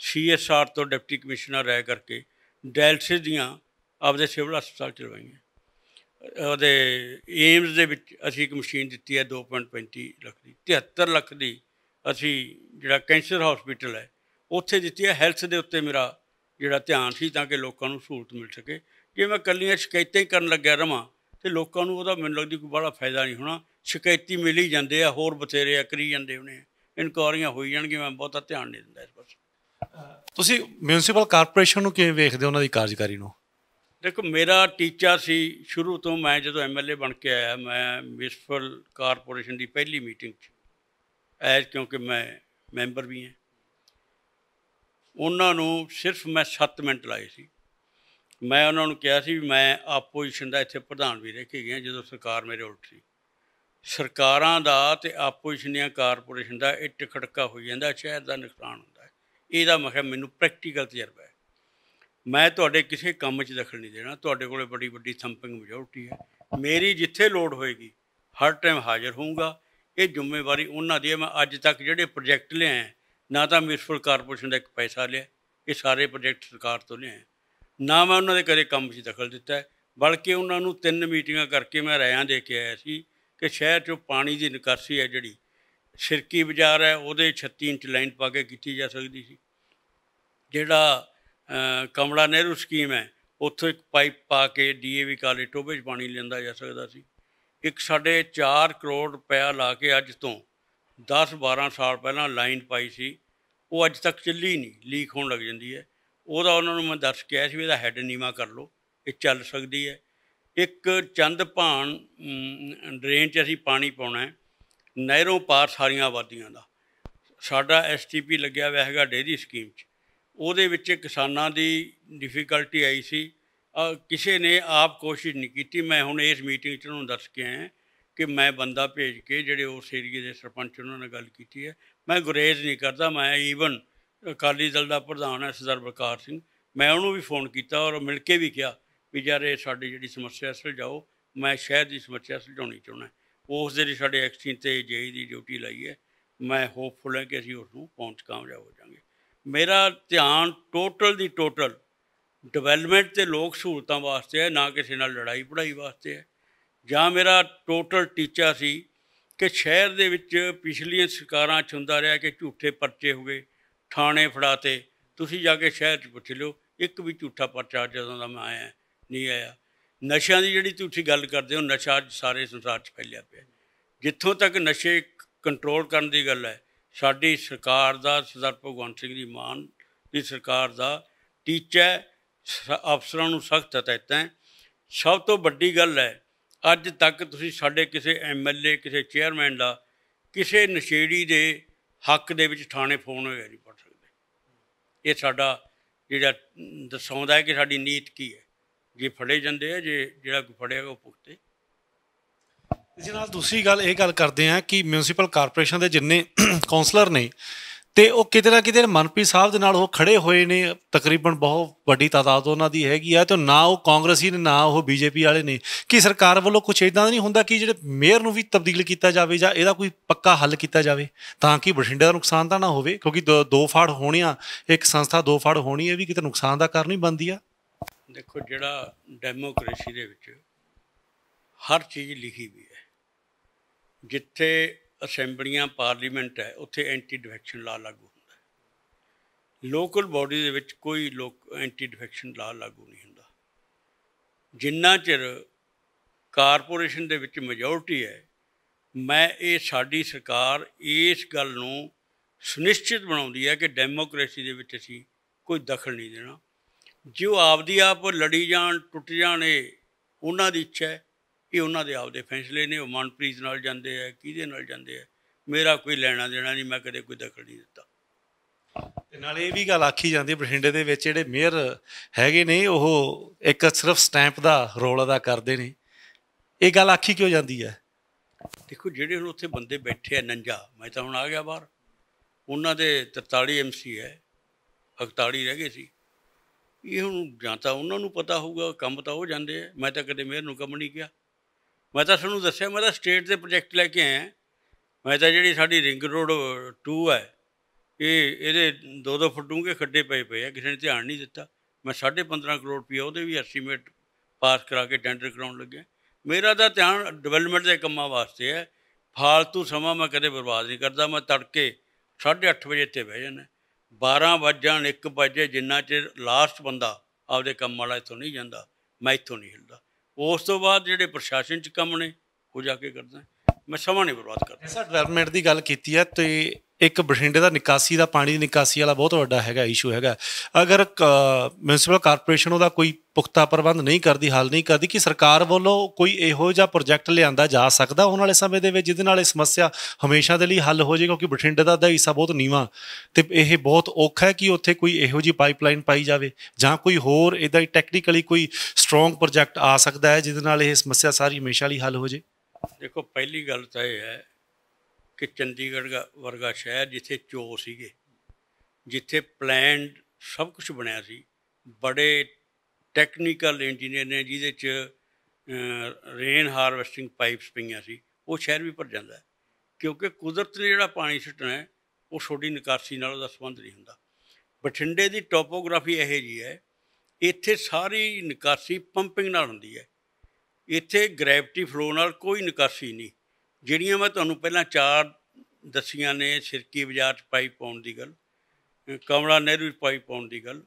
ਸੀਐਸਆਰ ਤੋਂ ਡਿਪਟੀ ਕਮਿਸ਼ਨਰ ਰਹਿ ਕਰਕੇ ਡੈਲਸਿਸ ਦੀਆਂ ਆਪਦੇ ਸਿਵਲ ਹਸਪਤਾਲ ਚਲਵਾਈਆਂ ਉਹਦੇ ਏਮਸ ਦੇ ਵਿੱਚ ਅਸੀਂ ਇੱਕ ਮਸ਼ੀਨ ਦਿੱਤੀ ਹੈ 2.35 ਲੱਖ ਦੀ 73 ਲੱਖ ਦੀ ਅਸੀਂ ਜਿਹੜਾ ਕੈਂਸਰ ਹਸਪੀਟਲ ਹੈ ਉੱਥੇ ਦਿੱਤੀ ਹੈ ਹੈਲਥ ਦੇ ਉੱਤੇ ਮੇਰਾ ਜਿਹੜਾ ਧਿਆਨ ਸੀ ਤਾਂ ਕਿ ਲੋਕਾਂ ਨੂੰ ਸਹੂਲਤ ਮਿਲ ਸਕੇ ਜੇ ਮੈਂ ਕੱਲੀਆਂ ਸ਼ਿਕਾਇਤਾਂ ਹੀ ਕਰਨ ਲੱਗਿਆ ਰਵਾਂ ਤੇ ਲੋਕਾਂ ਨੂੰ ਉਹਦਾ ਮੈਨੂੰ ਲੱਗਦੀ ਕੋਈ ਬੜਾ ਫਾਇਦਾ ਨਹੀਂ ਹੋਣਾ ਸ਼ਿਕਾਇਤੀ ਮਿਲ ਹੀ ਜਾਂਦੇ ਆ ਹੋਰ ਬਥੇਰੇ ਆ ਕਰੀ ਜਾਂਦੇ ਉਹਨੇ ਇਨਕੁਆਰੀਆਂ ਹੋਈ ਜਾਣਗੀਆਂ ਮੈਂ ਬਹੁਤਾ ਧਿਆਨ ਨਹੀਂ ਦਿੰਦਾ ਇਸ ਪਾਸੇ ਤੁਸੀਂ ਮਿਊਨਿਸਪਲ ਕਾਰਪੋਰੇਸ਼ਨ ਨੂੰ ਕਿਵੇਂ ਵੇਖਦੇ ਹੋ ਉਹਨਾਂ ਦੀ ਕਾਰਜਕਾਰੀ ਨੂੰ ਦੇਖੋ ਮੇਰਾ ਟੀਚਾ ਸੀ ਸ਼ੁਰੂ ਤੋਂ ਮੈਂ ਜਦੋਂ ਐਮਐਲਏ ਬਣ ਕੇ ਆਇਆ ਮੈਂ ਮਿਊਨਿਸਪਲ ਕਾਰਪੋਰੇਸ਼ਨ ਦੀ ਪਹਿਲੀ ਮੀਟਿੰਗ 'ਚ ਐਜ਼ ਕਿਉਂਕਿ ਮੈਂ ਮੈਂਬਰ ਵੀ ਹਾਂ ਉਹਨਾਂ ਨੂੰ ਸਿਰਫ ਮੈਂ 7 ਮਿੰਟ ਲਾਏ ਸੀ ਮੈਂ ਉਹਨਾਂ ਨੂੰ ਕਿਹਾ ਸੀ ਮੈਂ ਆਪੋਜੀਸ਼ਨ ਦਾ ਇੱਥੇ ਪ੍ਰਧਾਨ ਵੀ ਰਹਿ ਕੇ ਗਿਆ ਜਦੋਂ ਸਰਕਾਰ ਮੇਰੇ ਉਲਟ ਸੀ ਸਰਕਾਰਾਂ ਦਾ ਤੇ ਆਪੋਜੀਸ਼ਨ ਦੀਆਂ ਕਾਰਪੋਰੇਸ਼ਨ ਦਾ ਇਹ ਟਿਕੜਕਾ ਹੋ ਜਾਂਦਾ ਸ਼ਹਿਰ ਦਾ ਨੁਕਸਾਨ ਹੁੰਦਾ ਹੈ ਇਹਦਾ ਮੈਂ ਕਿਹਾ ਮੈਨੂੰ ਪ੍ਰੈਕਟੀਕਲ ਤਜਰਬਾ ਹੈ ਮੈਂ ਤੁਹਾਡੇ ਕਿਸੇ ਕੰਮ 'ਚ ਦਖਲ ਨਹੀਂ ਦੇਣਾ ਤੁਹਾਡੇ ਕੋਲੇ ਬੜੀ ਵੱਡੀ ਥੰਪਿੰਗ ਮжоਰਿਟੀ ਹੈ ਮੇਰੀ ਜਿੱਥੇ ਲੋੜ ਹੋਏਗੀ ਹਰ ਟਾਈਮ ਹਾਜ਼ਰ ਹੋਊਗਾ ਇਹ ਜ਼ਿੰਮੇਵਾਰੀ ਉਹਨਾਂ ਦੀ ਹੈ ਮੈਂ ਅੱਜ ਤੱਕ ਜਿਹੜੇ ਪ੍ਰੋਜੈਕਟ ਲਿਆਇਆ ਨਾ ਤਾਂ ਮਿਊਨਿਸਪਲ ਕਾਰਪੋਰੇਸ਼ਨ ਦਾ ਇੱਕ ਪੈਸਾ ਲਿਆ ਇਹ ਸਾਰੇ ਪ੍ਰੋਜੈਕਟ ਸਰਕਾਰ ਤੋਂ ਲਿਆ ਨਾ ਮੈਂ ਉਹਨਾਂ ਦੇ ਕਦੇ ਕੰਮ 'ਚ ਦਖਲ ਦਿੱਤਾ ਬਲਕਿ ਉਹਨਾਂ ਨੂੰ ਤਿੰਨ ਮੀਟਿੰਗਾਂ ਕਰਕੇ ਮੈਂ ਰਾਇਆਂ ਦੇ ਕੇ ਆਇਆ ਸੀ ਕਿ ਸ਼ਹਿਰ 'ਚੋਂ ਪਾਣੀ ਦੀ ਨਿਕਾਸੀ ਹੈ ਜਿਹੜੀ ਸ਼ਿਰਕੀ ਬਾਜ਼ਾਰ ਹੈ ਉਹਦੇ 36 ਇੰਚ ਲਾਈਨ ਪਾ ਕੇ ਕੀਤੀ ਜਾ ਸਕਦੀ ਸੀ ਜਿਹੜਾ ਕਮਲਾ ਨਹਿਰੂ ਸਕੀਮ ਹੈ ਉੱਥੋਂ ਇੱਕ ਪਾਈਪ ਪਾ ਕੇ ਡੀਏਵੀ ਕਾਲੇ ਟੋਬੇ 'ਚ ਪਾਣੀ ਲੈਂਦਾ ਜਾ ਸਕਦਾ ਸੀ ਇੱਕ ਸਾਡੇ 4 ਕਰੋੜ ਰੁਪਇਆ ਲਾ ਕੇ ਅੱਜ ਤੋਂ 10 12 ਸਾਲ ਪਹਿਲਾਂ ਲਾਈਨ ਪਾਈ ਸੀ ਉਹ ਅੱਜ ਤੱਕ ਚੱਲੀ ਨਹੀਂ ਲੀਕ ਹੋਣ ਲੱਗ ਜਾਂਦੀ ਹੈ ਉਹਦਾ ਉਹਨਾਂ ਨੂੰ ਮੈਂ ਦੱਸ ਕੇ ਆਇਆ ਸੀ ਇਹਦਾ ਹੈਡ ਨੀਵਾ ਕਰ ਲਓ ਇਹ ਚੱਲ ਸਕਦੀ ਹੈ ਇੱਕ ਚੰਦ ਭਾਣ ਡਰੇਨ 'ਚ ਅਸੀਂ ਪਾਣੀ ਪਾਉਣਾ ਹੈ ਨਹਿਰੋਂ ਪਾਰ ਸਾਰੀਆਂ ਆਬਾਦੀਆਂ ਦਾ ਸਾਡਾ ਐਸਟੀਪੀ ਲੱਗਿਆ ਹੋਇਆ ਹੈਗਾ ਡੇਰੀ ਸਕੀਮ 'ਚ ਉਹਦੇ ਵਿੱਚ ਕਿਸਾਨਾਂ ਦੀ ਡਿਫਿਕਲਟੀ ਆਈ ਸੀ ਕਿਸੇ ਨੇ ਆਪ ਕੋਸ਼ਿਸ਼ ਨਹੀਂ ਕੀਤੀ ਮੈਂ ਹੁਣ ਇਸ ਮੀਟਿੰਗ 'ਚ ਉਹਨੂੰ ਦੱਸ ਕੇ ਆਇਆ ਕਿ ਮੈਂ ਬੰਦਾ ਭੇਜ ਕੇ ਜਿਹੜੇ ਉਸ ਏਰੀਏ ਦੇ ਸਰਪੰਚ ਉਹਨਾਂ ਨਾਲ ਗੱਲ ਕੀਤੀ ਹੈ ਮੈਂ ਗੁਰੇਜ਼ ਨਹੀਂ ਕਰਦਾ ਮੈਂ ਈਵਨ ਅਕਾਲੀ ਦਲ ਦਾ ਪ੍ਰਧਾਨ ਹੈ ਸਰਦਾਰ ਬਕਾਰ ਸਿੰਘ ਮੈਂ ਉਹਨੂੰ ਵੀ ਫੋਨ ਕੀਤਾ ਔਰ ਮਿਲ ਕੇ ਵੀ ਕਿਹਾ ਵੀ ਯਾਰ ਇਹ ਸਾਡੀ ਜਿਹੜੀ ਸਮੱਸਿਆ ਅਸਲ ਜਾਓ ਮੈਂ ਸ਼ਹਿਰ ਦੀ ਸਮੱਸਿਆ ਸੁਲਝਾਉਣੀ ਚਾਹੁੰਦਾ ਉਸ ਦੇ ਲਈ ਸਾਡੇ ਐਕਸਚੇਂਜ ਤੇ ਜੇਈ ਦੀ ਡਿਊਟੀ ਲਈ ਹੈ ਮੈਂ ਹੋਪਫੁਲ ਹਾਂ ਕਿ ਅਸੀਂ ਉਸ ਨੂੰ ਪਹੁੰਚ ਕਾਮਯਾਬ ਹੋ ਜਾਵਾਂਗੇ ਮੇਰਾ ਧਿਆਨ ਟੋਟਲ ਦੀ ਟੋਟਲ ਡਿਵੈਲਪਮੈਂਟ ਤੇ ਲੋਕ ਸਹੂਲਤਾਂ ਵਾਸਤੇ ਹੈ ਨਾ ਕਿਸੇ ਨਾਲ ਲੜਾਈ ਪੜਾਈ ਵਾਸਤੇ ਹੈ ਜਾਂ ਮੇਰਾ ਟੋਟਲ ਟੀਚਾ ਸੀ ਕਿ ਸ਼ਹਿਰ ਦੇ ਵਿੱਚ ਪਿਛਲੀਆਂ ਸਰਕਾਰਾਂ 'ਚ ਹੁੰਦਾ ਰਿਹਾ ਕਿ ਝੂਠੇ ਪਰਚੇ ਹੋ ਗਏ ਥਾਣੇ ਫੜਾਤੇ ਤੁਸੀਂ ਜਾ ਕੇ ਸ਼ਹਿਰ 'ਚ ਪੁੱਛ ਲਿਓ ਇੱਕ ਵੀ ਝੂਠਾ ਪਰਚਾ ਜਦੋਂ ਦਾ ਮੈਂ ਆਇਆ ਨਹੀਂ ਆਇਆ ਨਸ਼ਿਆਂ ਦੀ ਜਿਹੜੀ ਤੁਸੀਂ ਗੱਲ ਕਰਦੇ ਹੋ ਨਸ਼ਾ ਸਾਰੇ ਸੰਸਾਰ 'ਚ ਫੈਲਿਆ ਪਿਆ ਜਿੱਥੋਂ ਤੱਕ ਨਸ਼ੇ ਕੰਟਰੋਲ ਕਰਨ ਦੀ ਗੱਲ ਹੈ ਸਾਡੀ ਸਰਕਾਰ ਦਾ ਸਰਦਾਰ ਭਗਵੰਤ ਸਿੰਘ ਦੀ ਮਾਨ ਦੀ ਸਰਕਾਰ ਦਾ ਟੀਚਾ ਅਫਸਰਾਂ ਨੂੰ ਸਖਤ ਹੈ ਸਭ ਤੋਂ ਵੱਡੀ ਗੱਲ ਹੈ ਅੱਜ ਤੱਕ ਤੁਸੀਂ ਸਾਡੇ ਕਿਸੇ ਐਮਐਲਏ ਕਿਸੇ ਚੇਅਰਮੈਨ ਦਾ ਕਿਸੇ ਨਸ਼ੇੜੀ ਦੇ ਹੱਕ ਦੇ ਵਿੱਚ ਥਾਣੇ ਫੋਨ ਹੋਇਆ ਨਹੀਂ ਪੜ ਸਕਦੇ ਇਹ ਸਾਡਾ ਜਿਹੜਾ ਦਸਾਉਂਦਾ ਹੈ ਕਿ ਸਾਡੀ ਨੀਤ ਕੀ ਹੈ ਜੇ ਫੜੇ ਜਾਂਦੇ ਆ ਜੇ ਜਿਹੜਾ ਫੜਿਆ ਉਹ ਪੁੱਛਤੇ ਇਸ ਨਾਲ ਦੂਸਰੀ ਗੱਲ ਇਹ ਗੱਲ ਕਰਦੇ ਆ ਕਿ ਮਿਊਨਿਸਪਲ ਕਾਰਪੋਰੇਸ਼ਨ ਦੇ ਜਿੰਨੇ ਕਾਉਂਸਲਰ ਨੇ ਤੇ ਉਹ ਕਿਤੇ ਨਾ ਕਿਤੇ ਮਨਪ੍ਰੀਤ ਸਾਹਿਬ ਦੇ ਨਾਲ ਉਹ ਖੜੇ ਹੋਏ ਨੇ ਤਕਰੀਬਨ ਬਹੁਤ ਵੱਡੀ ਤਾਦਾਦ ਉਹਨਾਂ ਦੀ ਹੈਗੀ ਆ ਤੇ ਨਾ ਉਹ ਕਾਂਗਰਸੀ ਨੇ ਨਾ ਉਹ ਬੀਜੇਪੀ ਵਾਲੇ ਨੇ ਕਿ ਸਰਕਾਰ ਵੱਲੋਂ ਕੁਝ ਇਦਾਂ ਨਹੀਂ ਹੁੰਦਾ ਕਿ ਜਿਹੜੇ ਮੇਅਰ ਨੂੰ ਵੀ ਤਬਦੀਲ ਕੀਤਾ ਜਾਵੇ ਜਾਂ ਇਹਦਾ ਕੋਈ ਪੱਕਾ ਹੱਲ ਕੀਤਾ ਜਾਵੇ ਤਾਂ ਕਿ ਬਠਿੰਡੇ ਦਾ ਨੁਕਸਾਨ ਤਾਂ ਨਾ ਹੋਵੇ ਕਿਉਂਕਿ ਦੋ ਫਾੜ ਹੋਣੀਆਂ ਇੱਕ ਸੰਸਥਾ ਦੋ ਫਾੜ ਹੋਣੀ ਹੈ ਵੀ ਕਿਤੇ ਨੁਕਸਾਨ ਦਾ ਕਾਰਨ ਹੀ ਬਣਦੀ ਆ ਦੇਖੋ ਜਿਹੜਾ ਡੈਮੋਕ੍ਰੇਸੀ ਦੇ ਵਿੱਚ ਹਰ ਚੀਜ਼ ਲਿਖੀ ਵੀ ਹੈ ਜਿੱਥੇ ਅਸੈਂਬਲੀਆਂ ਪਾਰਲੀਮੈਂਟ ਹੈ ਉੱਥੇ ਐਂਟੀ ਡਿਫੈਕਸ਼ਨ ਲਾ ਲਾਗੂ ਹੁੰਦਾ ਹੈ ਲੋਕਲ ਬਾਡੀ ਦੇ ਵਿੱਚ ਕੋਈ ਲੋਕ ਐਂਟੀ ਡਿਫੈਕਸ਼ਨ ਲਾ ਲਾਗੂ ਨਹੀਂ ਹੁੰਦਾ ਜਿੰਨਾ ਚਿਰ ਕਾਰਪੋਰੇਸ਼ਨ ਦੇ ਵਿੱਚ ਮੈਜੋਰਟੀ ਹੈ ਮੈਂ ਇਹ ਸਾਡੀ ਸਰਕਾਰ ਇਸ ਗੱਲ ਨੂੰ ਸੁਨਿਸ਼ਚਿਤ ਬਣਾਉਂਦੀ ਹੈ ਕਿ ਡੈਮੋਕ੍ਰੇਸੀ ਦੇ ਵਿੱਚ ਅਸੀਂ ਕੋਈ ਦਖਲ ਨਹੀਂ ਦੇਣਾ ਜੋ ਆਪਦੀ ਆਪ ਲੜੀ ਜਾਣ ਟੁੱਟ ਜਾਣੇ ਉਹਨਾਂ ਦੀ ਇੱਛਾ ਹੈ ਇਹ ਉਹਨਾਂ ਦੇ ਆਪਦੇ ਫੈਸਲੇ ਨੇ ਉਹ ਮਨਪ੍ਰੀਤ ਨਾਲ ਜਾਂਦੇ ਆ ਕਿਹਦੇ ਨਾਲ ਜਾਂਦੇ ਆ ਮੇਰਾ ਕੋਈ ਲੈਣਾ ਦੇਣਾ ਨਹੀਂ ਮੈਂ ਕਦੇ ਕੋਈ ਦਖਲ ਨਹੀਂ ਦਿੱਤਾ ਤੇ ਨਾਲ ਇਹ ਵੀ ਗੱਲ ਆਖੀ ਜਾਂਦੀ ਬਠਿੰਡੇ ਦੇ ਵਿੱਚ ਜਿਹੜੇ ਮੇਅਰ ਹੈਗੇ ਨੇ ਉਹ ਇੱਕ ਸਿਰਫ ਸਟੈਂਪ ਦਾ ਰੋਲ ਅਦਾ ਕਰਦੇ ਨੇ ਇਹ ਗੱਲ ਆਖੀ ਕਿਉਂ ਜਾਂਦੀ ਹੈ ਦੇਖੋ ਜਿਹੜੇ ਹੁਣ ਉੱਥੇ ਬੰਦੇ ਬੈਠੇ ਆ ਨੰਜਾ ਮੈਂ ਤਾਂ ਹੁਣ ਆ ਗਿਆ ਬਾਹਰ ਉਹਨਾਂ ਦੇ 43 ਐਮਸੀ ਹੈ 41 ਰਹਿ ਗਏ ਸੀ ਇਹ ਹੁਣ ਜਾਂ ਤਾਂ ਉਹਨਾਂ ਨੂੰ ਪਤਾ ਹੋਊਗਾ ਕੰਮ ਤਾਂ ਹੋ ਜਾਂਦੇ ਆ ਮੈਂ ਤਾਂ ਕਦੇ ਮੇਰ ਨੂੰ ਕੰਮ ਨਹੀਂ ਕਿਹਾ ਮੈਂ ਤਾਂ ਤੁਹਾਨੂੰ ਦੱਸਿਆ ਮੈਂ ਤਾਂ ਸਟੇਟ ਦੇ ਪ੍ਰੋਜੈਕਟ ਲੈ ਕੇ ਆਇਆ ਮੈਂ ਤਾਂ ਜਿਹੜੀ ਸਾਡੀ ਰਿੰਗ ਰੋਡ 2 ਹੈ ਇਹ ਇਹਦੇ 2-2 ਫੁੱਟ ਡੂੰਘੇ ਖੱਡੇ ਪਏ ਪਏ ਆ ਕਿਸੇ ਨੇ ਧਿਆਨ ਨਹੀਂ ਦਿੱਤਾ ਮੈਂ 15.5 ਕਰੋੜ ਰੁਪਏ ਉਹਦੇ ਵੀ ਐਸਟੀਮੇਟ ਪਾਸ ਕਰਾ ਕੇ ਟੈਂਡਰ ਕਰਾਉਣ ਲੱਗਿਆ ਮੇਰਾ ਤਾਂ ਧਿਆਨ ਡਿਵੈਲਪਮੈਂਟ ਦੇ ਕੰਮਾਂ ਵਾਸਤੇ ਹੈ ਫਾਲਤੂ ਸਮਾਂ ਮੈਂ ਕਦੇ ਬਰਬਾਦ ਨਹੀਂ ਕਰਦਾ ਮੈਂ ਤੜਕੇ 8:30 ਵਜੇ ਇੱਥੇ ਬਹਿ ਜਾਂਦਾ 12 ਵਜਣ 1 ਵਜੇ ਜਿੰਨਾ ਚਿਰ ਲਾਸਟ ਬੰਦਾ ਆਪਦੇ ਕੰਮ ਵਾਲਾ ਇੱਥੋਂ ਨਹੀਂ ਜਾਂਦਾ ਮੈਂ ਇੱਥੋਂ ਨਹੀਂ ਹਿਲਦਾ ਉਸ ਤੋਂ ਬਾਅਦ ਜਿਹੜੇ ਪ੍ਰਸ਼ਾਸਨ 'ਚ ਕੰਮ ਨੇ ਉਹ ਜਾ ਕੇ ਕਰਦਾ ਮੈਂ ਸਮਾਂ ਨਹੀਂ ਬਰਬਾਦ ਕਰਦਾ ਐਸਾ ਡਿਵੈਲਪਮੈਂਟ ਦੀ ਗੱਲ ਕੀਤੀ ਹੈ ਤੇ ਇੱਕ ਬਠਿੰਡੇ ਦਾ ਨਿਕਾਸੀ ਦਾ ਪਾਣੀ ਦੀ ਨਿਕਾਸੀ ਵਾਲਾ ਬਹੁਤ ਵੱਡਾ ਹੈਗਾ ਇਸ਼ੂ ਹੈਗਾ ਅਗਰ ਮਿਊਨਿਸਪਲ ਕਾਰਪੋਰੇਸ਼ਨ ਉਹਦਾ ਕੋਈ ਪੁਖਤਾ ਪ੍ਰਬੰਧ ਨਹੀਂ ਕਰਦੀ ਹੱਲ ਨਹੀਂ ਕਰਦੀ ਕਿ ਸਰਕਾਰ ਵੱਲੋਂ ਕੋਈ ਇਹੋ ਜਿਹਾ ਪ੍ਰੋਜੈਕਟ ਲਿਆਂਦਾ ਜਾ ਸਕਦਾ ਉਹਨਾਂ ਵਾਲੇ ਸਮੇਂ ਦੇ ਵਿੱਚ ਜਿਹਦੇ ਨਾਲ ਇਹ ਸਮੱਸਿਆ ਹਮੇਸ਼ਾ ਦੇ ਲਈ ਹੱਲ ਹੋ ਜੇ ਕਿਉਂਕਿ ਬਠਿੰਡੇ ਦਾ ਦਾ ਹਿੱਸਾ ਬਹੁਤ ਨੀਵਾ ਤੇ ਇਹ ਬਹੁਤ ਔਖਾ ਹੈ ਕਿ ਉੱਥੇ ਕੋਈ ਇਹੋ ਜੀ ਪਾਈਪਲਾਈਨ ਪਾਈ ਜਾਵੇ ਜਾਂ ਕੋਈ ਹੋਰ ਇਦਾਂ ਹੀ ਟੈਕਨੀਕਲੀ ਕੋਈ ਸਟਰੋਂਗ ਪ੍ਰੋਜੈਕਟ ਆ ਸਕਦਾ ਹੈ ਜਿਹਦੇ ਨਾਲ ਇਹ ਸਮੱਸਿਆ ਸਾਰੀ ਹਮੇਸ਼ਾ ਲਈ ਹੱਲ ਹੋ ਜਾਏ ਦੇਖੋ ਪਹਿਲੀ ਗੱਲ ਤਾਂ ਇਹ ਹੈ ਕਿ ਚੰਡੀਗੜ੍ਹ ਵਰਗਾ ਸ਼ਹਿਰ ਜਿੱਥੇ ਚੋ ਸੀਗੇ ਜਿੱਥੇ ਪਲਾਨਡ ਸਭ ਕੁਝ ਬਣਿਆ ਸੀ ਬੜੇ ਟੈਕਨੀਕਲ ਇੰਜੀਨੀਅਰ ਨੇ ਜਿਹਦੇ ਚ ਰੇਨ ਹਾਰਵੈਸਟਿੰਗ ਪਾਈਪਸ ਪਈਆਂ ਸੀ ਉਹ ਸ਼ਹਿਰ ਵੀ ਭਰ ਜਾਂਦਾ ਕਿਉਂਕਿ ਕੁਦਰਤ ਨੇ ਜਿਹੜਾ ਪਾਣੀ ਛਟਣਾ ਹੈ ਉਹ ਛੋਟੀ ਨਿਕਾਸੀ ਨਾਲ ਉਹਦਾ ਸੰਬੰਧ ਨਹੀਂ ਹੁੰਦਾ ਬਠਿੰਡੇ ਦੀ ਟੋਪੋਗ੍ਰਾਫੀ ਇਹੋ ਜੀ ਹੈ ਇੱਥੇ ਸਾਰੀ ਨਿਕਾਸੀ ਪੰਪਿੰਗ ਨਾਲ ਹੁੰਦੀ ਹੈ ਇੱਥੇ ਗ੍ਰੈਵਿਟੀ ਫਲੋ ਨਾਲ ਕੋਈ ਨਿਕਾਸੀ ਨਹੀਂ ਜਿਹੜੀਆਂ ਮੈਂ ਤੁਹਾਨੂੰ ਪਹਿਲਾਂ ਚਾਰ ਦੱਸੀਆਂ ਨੇ ਸਿਰਕੀ ਬਾਜ਼ਾਰ 'ਚ ਪਾਈ ਪਾਉਣ ਦੀ ਗੱਲ ਕਮਲਾ ਨਹਿਰੂ 'ਚ ਪਾਈ ਪਾਉਣ ਦੀ ਗੱਲ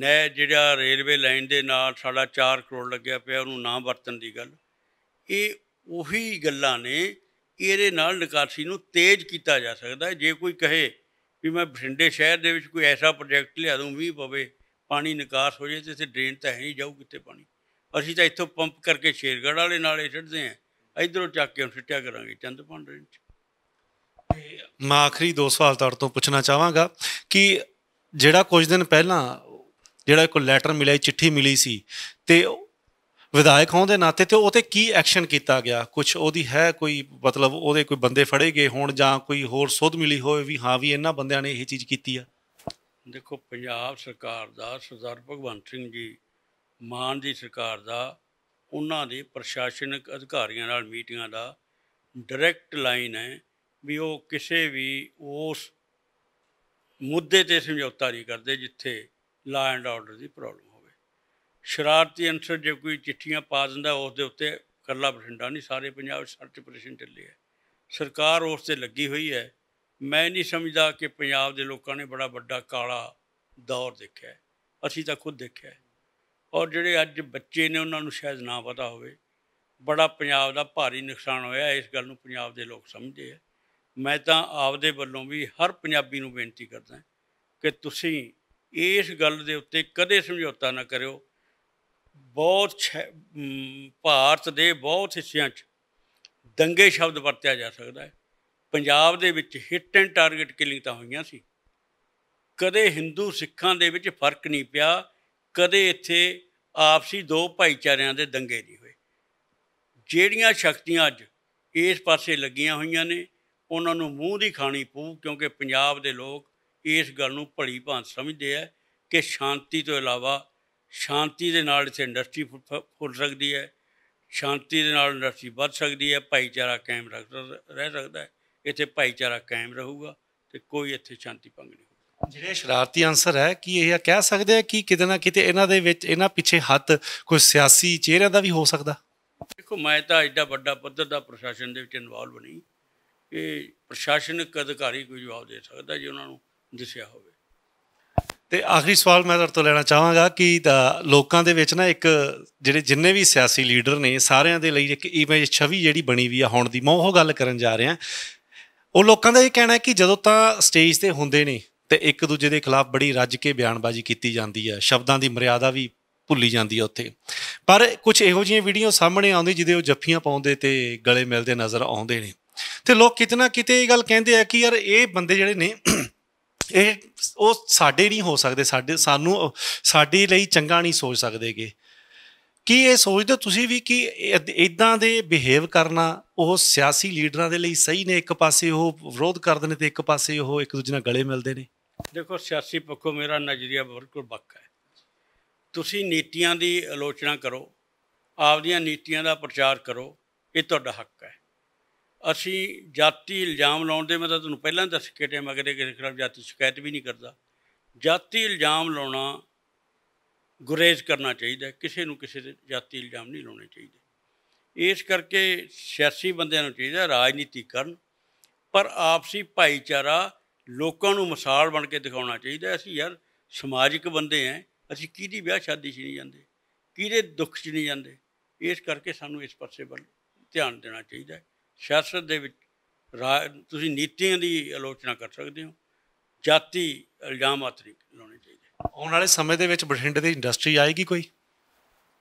ਨੈ ਜਿਹੜਾ ਰੇਲਵੇ ਲਾਈਨ ਦੇ ਨਾਲ ਸਾਡਾ 4 ਕਰੋੜ ਲੱਗਿਆ ਪਿਆ ਉਹਨੂੰ ਨਾ ਵਰਤਣ ਦੀ ਗੱਲ ਇਹ ਉਹੀ ਗੱਲਾਂ ਨੇ ਇਹਦੇ ਨਾਲ ਨਿਕਾਸੀ ਨੂੰ ਤੇਜ਼ ਕੀਤਾ ਜਾ ਸਕਦਾ ਜੇ ਕੋਈ ਕਹੇ ਵੀ ਮੈਂ ਭਿੰਡੇ ਸ਼ਹਿਰ ਦੇ ਵਿੱਚ ਕੋਈ ਐਸਾ ਪ੍ਰੋਜੈਕਟ ਲਿਆ ਦੂੰ ਵੀ ਪਵੇ ਪਾਣੀ ਨਿਕਾਸ ਹੋ ਜੇ ਤੇ ਇੱਥੇ ਡਰੇਨ ਤਾਂ ਹੈ ਨਹੀਂ ਜਾਊ ਕਿੱਥੇ ਪਾਣੀ ਅਸੀਂ ਤਾਂ ਇੱਥੋਂ ਪੰਪ ਕਰਕੇ ਸ਼ੇਰਗੜ੍ਹ ਵਾਲੇ ਨਾਲੇ ਛੱਡਦੇ ਆਂ ਇਧਰੋਂ ਚੱਕ ਕੇ ਸਿੱਟਿਆ ਕਰਾਂਗੇ ਚੰਦ ਪਾਂਡਰੇ ਚ ਮੈਂ ਆਖਰੀ ਦੋ ਸਵਾਲ ਤੁਹਾਡੇ ਤੋਂ ਪੁੱਛਣਾ ਚਾਹਾਂਗਾ ਕਿ ਜਿਹੜਾ ਕੁਝ ਦਿਨ ਪਹਿਲਾਂ ਜਿਹੜਾ ਇੱਕ ਲੈਟਰ ਮਿਲਿਆ ਚਿੱਠੀ ਮਿਲੀ ਸੀ ਤੇ ਵਿਧਾਇਕ ਹੋਣ ਦੇ ਨਾਤੇ ਤੇ ਉਹਤੇ ਕੀ ਐਕਸ਼ਨ ਕੀਤਾ ਗਿਆ ਕੁਝ ਉਹਦੀ ਹੈ ਕੋਈ ਮਤਲਬ ਉਹਦੇ ਕੋਈ ਬੰਦੇ ਫੜੇ ਗਏ ਹੋਣ ਜਾਂ ਕੋਈ ਹੋਰ ਸੋਧ ਮਿਲੀ ਹੋਵੇ ਵੀ ਹਾਂ ਵੀ ਇਹਨਾਂ ਬੰਦਿਆਂ ਨੇ ਇਹ ਚੀਜ਼ ਕੀਤੀ ਆ ਦੇਖੋ ਪੰਜਾਬ ਸਰਕਾਰ ਦਾ ਸਰਦਾਰ ਭਗਵੰਤ ਸਿੰਘ ਜੀ ਮਾਨ ਦੀ ਸਰਕਾਰ ਦਾ ਉਹਨਾਂ ਦੇ ਪ੍ਰਸ਼ਾਸਨਿਕ ਅਧਿਕਾਰੀਆਂ ਨਾਲ ਮੀਟਿੰਗਾਂ ਦਾ ਡਾਇਰੈਕਟ ਲਾਈਨ ਹੈ ਵੀ ਉਹ ਕਿਸੇ ਵੀ ਉਸ ਮੁੱਦੇ ਤੇ ਸਮਝੌਤਾ ਨਹੀਂ ਕਰਦੇ ਜਿੱਥੇ law and order the problem ਹੋਵੇ ਸ਼ਰਾਰਤੀ ਅਨਸਰ ਜੇ ਕੋਈ ਚਿੱਠੀਆਂ ਪਾ ਦਿੰਦਾ ਉਸ ਦੇ ਉੱਤੇ ਕੱਲਾ ਬਠਿੰਡਾ ਨਹੀਂ ਸਾਰੇ ਪੰਜਾਬ ਸਰਚ ਆਪਰੇਸ਼ਨ ਚੱਲੇ ਹੈ ਸਰਕਾਰ ਉਸ ਤੇ ਲੱਗੀ ਹੋਈ ਹੈ ਮੈਂ ਨਹੀਂ ਸਮਝਦਾ ਕਿ ਪੰਜਾਬ ਦੇ ਲੋਕਾਂ ਨੇ ਬੜਾ ਵੱਡਾ ਕਾਲਾ ਦੌਰ ਦੇਖਿਆ ਅਸੀਂ ਤਾਂ ਖੁਦ ਦੇਖਿਆ ਔਰ ਜਿਹੜੇ ਅੱਜ ਬੱਚੇ ਨੇ ਉਹਨਾਂ ਨੂੰ ਸ਼ਾਇਦ ਨਾ ਪਤਾ ਹੋਵੇ ਬੜਾ ਪੰਜਾਬ ਦਾ ਭਾਰੀ ਨੁਕਸਾਨ ਹੋਇਆ ਇਸ ਗੱਲ ਨੂੰ ਪੰਜਾਬ ਦੇ ਲੋਕ ਸਮਝਦੇ ਆ ਮੈਂ ਤਾਂ ਆਪਦੇ ਵੱਲੋਂ ਵੀ ਹਰ ਪੰਜਾਬੀ ਨੂੰ ਬੇਨਤੀ ਕਰਦਾ ਕਿ ਤੁਸੀਂ ਇਸ ਗੱਲ ਦੇ ਉੱਤੇ ਕਦੇ ਸਮਝੌਤਾ ਨਾ ਕਰਿਓ ਬਹੁਤ ਭਾਰਤ ਦੇ ਬਹੁਤ ਹਿੱਸਿਆਂ 'ਚ ਦੰਗੇ ਸ਼ਬਦ ਵਰਤਿਆ ਜਾ ਸਕਦਾ ਹੈ ਪੰਜਾਬ ਦੇ ਵਿੱਚ ਹਿੱਟ ਐਂਡ ਟਾਰਗੇਟ ਕਿਲਿੰਗ ਤਾਂ ਹੋਈਆਂ ਸੀ ਕਦੇ ਹਿੰਦੂ ਸਿੱਖਾਂ ਦੇ ਵਿੱਚ ਫਰਕ ਨਹੀਂ ਪਿਆ ਕਦੇ ਇੱਥੇ ਆਪਸੀ ਦੋ ਭਾਈਚਾਰਿਆਂ ਦੇ ਦੰਗੇ ਨਹੀਂ ਹੋਏ ਜਿਹੜੀਆਂ ਸ਼ਕਤੀਆਂ ਅੱਜ ਇਸ ਪਾਸੇ ਲੱਗੀਆਂ ਹੋਈਆਂ ਨੇ ਉਹਨਾਂ ਨੂੰ ਮੂੰਹ ਦੀ ਖਾਣੀ ਪੂ ਕਿਉਂਕਿ ਪੰਜਾਬ ਦੇ ਲੋਕ ਇਸ ਗੱਲ ਨੂੰ ਭਲੀ ਭਾਂਤ ਸਮਝਦੇ ਆ ਕਿ ਸ਼ਾਂਤੀ ਤੋਂ ਇਲਾਵਾ ਸ਼ਾਂਤੀ ਦੇ ਨਾਲ ਇਸ ਇੰਡਸਟਰੀ ਫੁੱਲ ਸਕਦੀ ਹੈ ਸ਼ਾਂਤੀ ਦੇ ਨਾਲ ਇੰਡਸਟਰੀ ਵੱਧ ਸਕਦੀ ਹੈ ਭਾਈਚਾਰਾ ਕਾਇਮ ਰਹਿ ਸਕਦਾ ਹੈ ਇੱਥੇ ਭਾਈਚਾਰਾ ਕਾਇਮ ਰਹੂਗਾ ਤੇ ਕੋਈ ਇੱਥੇ ਸ਼ਾਂਤੀ ਭੰਗ ਨਹੀਂ ਜਿਹੜੇ ਸ਼ਰਾਰਤੀ ਅੰਸਰ ਹੈ ਕਿ ਇਹ ਕਹਿ ਸਕਦੇ ਆ ਕਿ ਕਿਤੇ ਨਾ ਕਿਤੇ ਇਹਨਾਂ ਦੇ ਵਿੱਚ ਇਹਨਾਂ ਪਿੱਛੇ ਹੱਥ ਕੋਈ ਸਿਆਸੀ ਚਿਹਰਿਆਂ ਦਾ ਵੀ ਹੋ ਸਕਦਾ ਦੇਖੋ ਮੈਂ ਤਾਂ ਐਡਾ ਵੱਡਾ ਪੱਧਰ ਦਾ ਪ੍ਰਸ਼ਾਸਨ ਦੇ ਵਿੱਚ ਇਨਵੋਲਵ ਨਹੀਂ ਕਿ ਪ੍ਰਸ਼ਾਸਨਿਕ ਅਧਿਕਾਰੀ ਕੋਈ ਜਵਾਬ ਦੇ ਸਕਦਾ ਜੇ ਉਹਨਾਂ ਨੂੰ ਦੱਸਿਆ ਹੋਵੇ ਤੇ ਆਖਰੀ ਸਵਾਲ ਮੈਂ ਤੁਹਾਡੇ ਤੋਂ ਲੈਣਾ ਚਾਹਾਂਗਾ ਕਿ ਲੋਕਾਂ ਦੇ ਵਿੱਚ ਨਾ ਇੱਕ ਜਿਹੜੇ ਜਿੰਨੇ ਵੀ ਸਿਆਸੀ ਲੀਡਰ ਨੇ ਸਾਰਿਆਂ ਦੇ ਲਈ ਇੱਕ ਇਮੇਜ ਛਵੀ ਜਿਹੜੀ ਬਣੀ ਵੀ ਆ ਹੁਣ ਦੀ ਮੈਂ ਉਹ ਗੱਲ ਕਰਨ ਜਾ ਰਿਹਾ ਉਹ ਲੋਕਾਂ ਦਾ ਇਹ ਕਹਿਣਾ ਹੈ ਕਿ ਜਦੋਂ ਤਾਂ ਸਟੇਜ ਤੇ ਹੁੰਦੇ ਨੇ ਤੇ ਇੱਕ ਦੂਜੇ ਦੇ ਖਿਲਾਫ ਬੜੀ ਰੱਜ ਕੇ ਬਿਆਨਬਾਜ਼ੀ ਕੀਤੀ ਜਾਂਦੀ ਹੈ ਸ਼ਬਦਾਂ ਦੀ ਮਰਿਆਦਾ ਵੀ ਭੁੱਲੀ ਜਾਂਦੀ ਹੈ ਉੱਥੇ ਪਰ ਕੁਝ ਇਹੋ ਜਿਹੀਆਂ ਵੀਡੀਓ ਸਾਹਮਣੇ ਆਉਂਦੀ ਜਿਦੇ ਉਹ ਜੱਫੀਆਂ ਪਾਉਂਦੇ ਤੇ ਗਲੇ ਮਿਲਦੇ ਨਜ਼ਰ ਆਉਂਦੇ ਨੇ ਤੇ ਲੋਕ ਕਿਤਨਾ ਕਿਤੇ ਇਹ ਗੱਲ ਕਹਿੰਦੇ ਆ ਕਿ ਯਾਰ ਇਹ ਬੰਦੇ ਜਿਹੜੇ ਨੇ ਇਹ ਉਹ ਸਾਡੇ ਨਹੀਂ ਹੋ ਸਕਦੇ ਸਾਡੇ ਸਾਨੂੰ ਸਾਡੇ ਲਈ ਚੰਗਾ ਨਹੀਂ ਸੋਚ ਸਕਦੇਗੇ ਕੀ ਇਹ ਸੋਚਦੇ ਤੁਸੀਂ ਵੀ ਕਿ ਇਦਾਂ ਦੇ ਬਿਹੇਵ ਕਰਨਾ ਉਹ ਸਿਆਸੀ ਲੀਡਰਾਂ ਦੇ ਲਈ ਸਹੀ ਨੇ ਇੱਕ ਪਾਸੇ ਉਹ ਵਿਰੋਧ ਕਰਦੇ ਨੇ ਤੇ ਇੱਕ ਪਾਸੇ ਉਹ ਇੱਕ ਦੂਜੇ ਨਾਲ ਗਲੇ ਮਿਲਦੇ ਨੇ ਦੇਖੋ ਸਿਆਸੀ ਪੱਖੋਂ ਮੇਰਾ ਨਜ਼ਰੀਆ ਬਿਲਕੁਲ ਬੱਕ ਹੈ ਤੁਸੀਂ ਨੀਤੀਆਂ ਦੀ ਆਲੋਚਨਾ ਕਰੋ ਆਪਦੀਆਂ ਨੀਤੀਆਂ ਦਾ ਪ੍ਰਚਾਰ ਕਰੋ ਇਹ ਤੁਹਾਡਾ ਹੱਕ ਹੈ ਅਸੀਂ ਜਾਤੀ ਇਲਜ਼ਾਮ ਲਾਉਣ ਦੇ ਮੈਂ ਤਾਂ ਤੁਹਾਨੂੰ ਪਹਿਲਾਂ ਦੱਸ ਕੇ ਟੇ ਮਗਰੇ ਕਿਸੇ ਖਿਲਾਫ ਜਾਤੀ ਸ਼ਿਕਾਇਤ ਵੀ ਨਹੀਂ ਕਰਦਾ ਜਾਤੀ ਇਲਜ਼ਾਮ ਲਾਉਣਾ ਗੁਰੇਜ਼ ਕਰਨਾ ਚਾਹੀਦਾ ਕਿਸੇ ਨੂੰ ਕਿਸੇ ਦੇ ਜਾਤੀ ਇਲਜ਼ਾਮ ਨਹੀਂ ਲਾਉਣੇ ਚਾਹੀਦੇ ਇਸ ਕਰਕੇ ਸਿਆਸੀ ਬੰਦਿਆਂ ਨੂੰ ਚਾਹੀਦਾ ਰਾਜਨੀਤੀ ਕਰਨ ਪਰ ਆਪਸੀ ਭਾਈਚਾਰਾ ਲੋਕਾਂ ਨੂੰ ਮਿਸਾਲ ਬਣ ਕੇ ਦਿਖਾਉਣਾ ਚਾਹੀਦਾ ਅਸੀਂ ਯਾਰ ਸਮਾਜਿਕ ਬੰਦੇ ਆ ਅਸੀਂ ਕਿਹਦੀ ਵਿਆਹ ਸ਼ਾਦੀ 'ਚ ਨਹੀਂ ਜਾਂਦੇ ਕਿਹਦੇ ਦੁੱਖ 'ਚ ਨਹੀਂ ਜਾਂਦੇ ਇਸ ਕਰਕੇ ਸਾਨੂੰ ਇਸ ਪਾਸੇ ਵੱਲ ਧਿਆਨ ਦੇਣਾ ਚਾਹੀਦਾ ਸਿਆਸਤ ਦੇ ਵਿੱਚ ਤੁਸੀਂ ਨੀਤੀਆਂ ਦੀ ਆਲੋਚਨਾ ਕਰ ਸਕਦੇ ਹੋ ਜਾਤੀ ਇਲਜ਼ਾਮ ਆਤਰੀ ਲਾਉਣੇ ਚਾਹੀਦੇ ਆਉਣ ਵਾਲੇ ਸਮੇਂ ਦੇ ਵਿੱਚ ਬਠਿੰਡੇ ਦੀ ਇੰਡਸਟਰੀ ਆਏਗੀ ਕੋਈ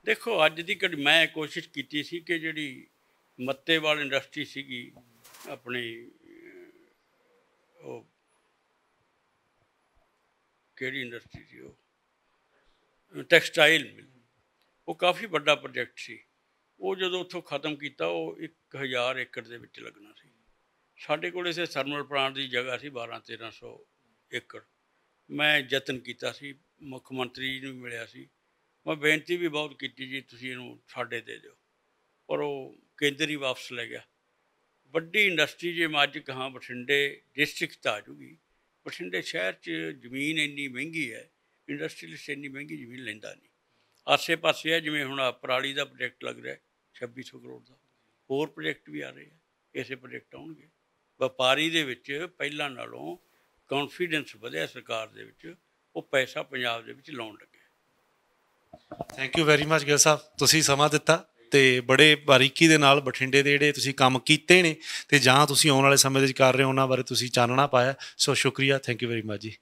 ਦੇਖੋ ਅੱਜ ਦੀ ਘੜੀ ਮੈਂ ਕੋਸ਼ਿਸ਼ ਕੀਤੀ ਸੀ ਕਿ ਜਿਹੜੀ ਮੱਤੇਵਾਲ ਇੰਡਸਟਰੀ ਸੀਗੀ ਆਪਣੀ ਉਹ ਕਿਹੜੀ ਇੰਡਸਟਰੀ ਸੀ ਉਹ ਟੈਕਸਟਾਈਲ ਮਿਲ ਉਹ ਕਾਫੀ ਵੱਡਾ ਪ੍ਰੋਜੈਕਟ ਸੀ ਉਹ ਜਦੋਂ ਉੱਥੋਂ ਖਤਮ ਕੀਤਾ ਉਹ 1000 ਏਕੜ ਦੇ ਵਿੱਚ ਲੱਗਣਾ ਸੀ ਸਾਡੇ ਕੋਲ ਇਸੇ ਸਰਮਲ ਪ੍ਰਾਂਤ ਦੀ ਜਗ੍ਹਾ ਸੀ 12 1300 ਏਕੜ ਮੈਂ ਯਤਨ ਕੀਤਾ ਸੀ ਮੁੱਖ ਮੰਤਰੀ ਜੀ ਨੂੰ ਮਿਲਿਆ ਸੀ ਮੈਂ ਬੇਨਤੀ ਵੀ ਬਹੁਤ ਕੀਤੀ ਜੀ ਤੁਸੀਂ ਇਹਨੂੰ ਸਾਡੇ ਦੇ ਦਿਓ ਪਰ ਉਹ ਕੇਂਦਰੀ ਵਾਪਸ ਲੈ ਗਿਆ ਵੱਡੀ ਇੰਡਸਟਰੀ ਜੇ ਮੱਜ ਕਹਾ ਬਠਿੰਡੇ ਡਿਸਟ੍ਰਿਕਟ ਆ ਜੂਗੀ ਬਠਿੰਡੇ ਸ਼ਹਿਰ 'ਚ ਜ਼ਮੀਨ ਇੰਨੀ ਮਹਿੰਗੀ ਹੈ ਇੰਡਸਟਰੀਅਲਿਸਟ ਇੰਨੀ ਮਹਿੰਗੀ ਜ਼ਮੀਨ ਲੈਂਦਾ ਨਹੀਂ ਆਸੇ-ਪਾਸੇ ਹੈ ਜਿਵੇਂ ਹੁਣ ਪਰਾਲੀ ਦਾ ਪ੍ਰੋਜੈਕਟ ਲੱਗ ਰਿਹਾ 2600 ਕਰੋੜ ਦਾ ਹੋਰ ਪ੍ਰੋਜੈਕਟ ਵੀ ਆ ਰਹੇ ਆ ਇਸੇ ਪ੍ਰੋਜੈਕਟ ਆਉਣਗੇ ਵਪਾਰੀ ਦੇ ਵਿੱਚ ਪਹਿਲਾਂ ਨਾਲੋਂ ਕੌਨਫੀਡੈਂਸ ਵਧਿਆ ਸਰਕਾਰ ਦੇ ਵਿੱਚ ਉਹ ਪੈਸਾ ਪੰਜਾਬ ਦੇ ਵਿੱਚ ਲਾਉਣ ਲੱਗੇ thank you very much Gill Sahib ਤੁਸੀਂ ਸਮਾਂ ਦਿੱਤਾ ਤੇ ਬੜੇ ਬਾਰੀਕੀ ਦੇ ਨਾਲ ਬਠਿੰਡੇ ਦੇ ਜਿਹੜੇ ਤੁਸੀਂ ਕੰਮ ਕੀਤੇ ਨੇ ਤੇ ਜਾਂ ਤੁਸੀਂ ਆਉਣ ਵਾਲੇ ਸਮੇਂ ਦੇ ਵਿੱਚ ਕਰ ਰਹੇ ਹੋ ਉਹਨਾਂ ਬਾਰੇ ਤੁਸੀਂ ਚਾਨਣਾ ਪਾਇਆ ਸੋ ਸ਼ੁਕਰੀਆ ਥੈਂਕ ਯੂ ਵੈਰੀ ਮਚ ਜੀ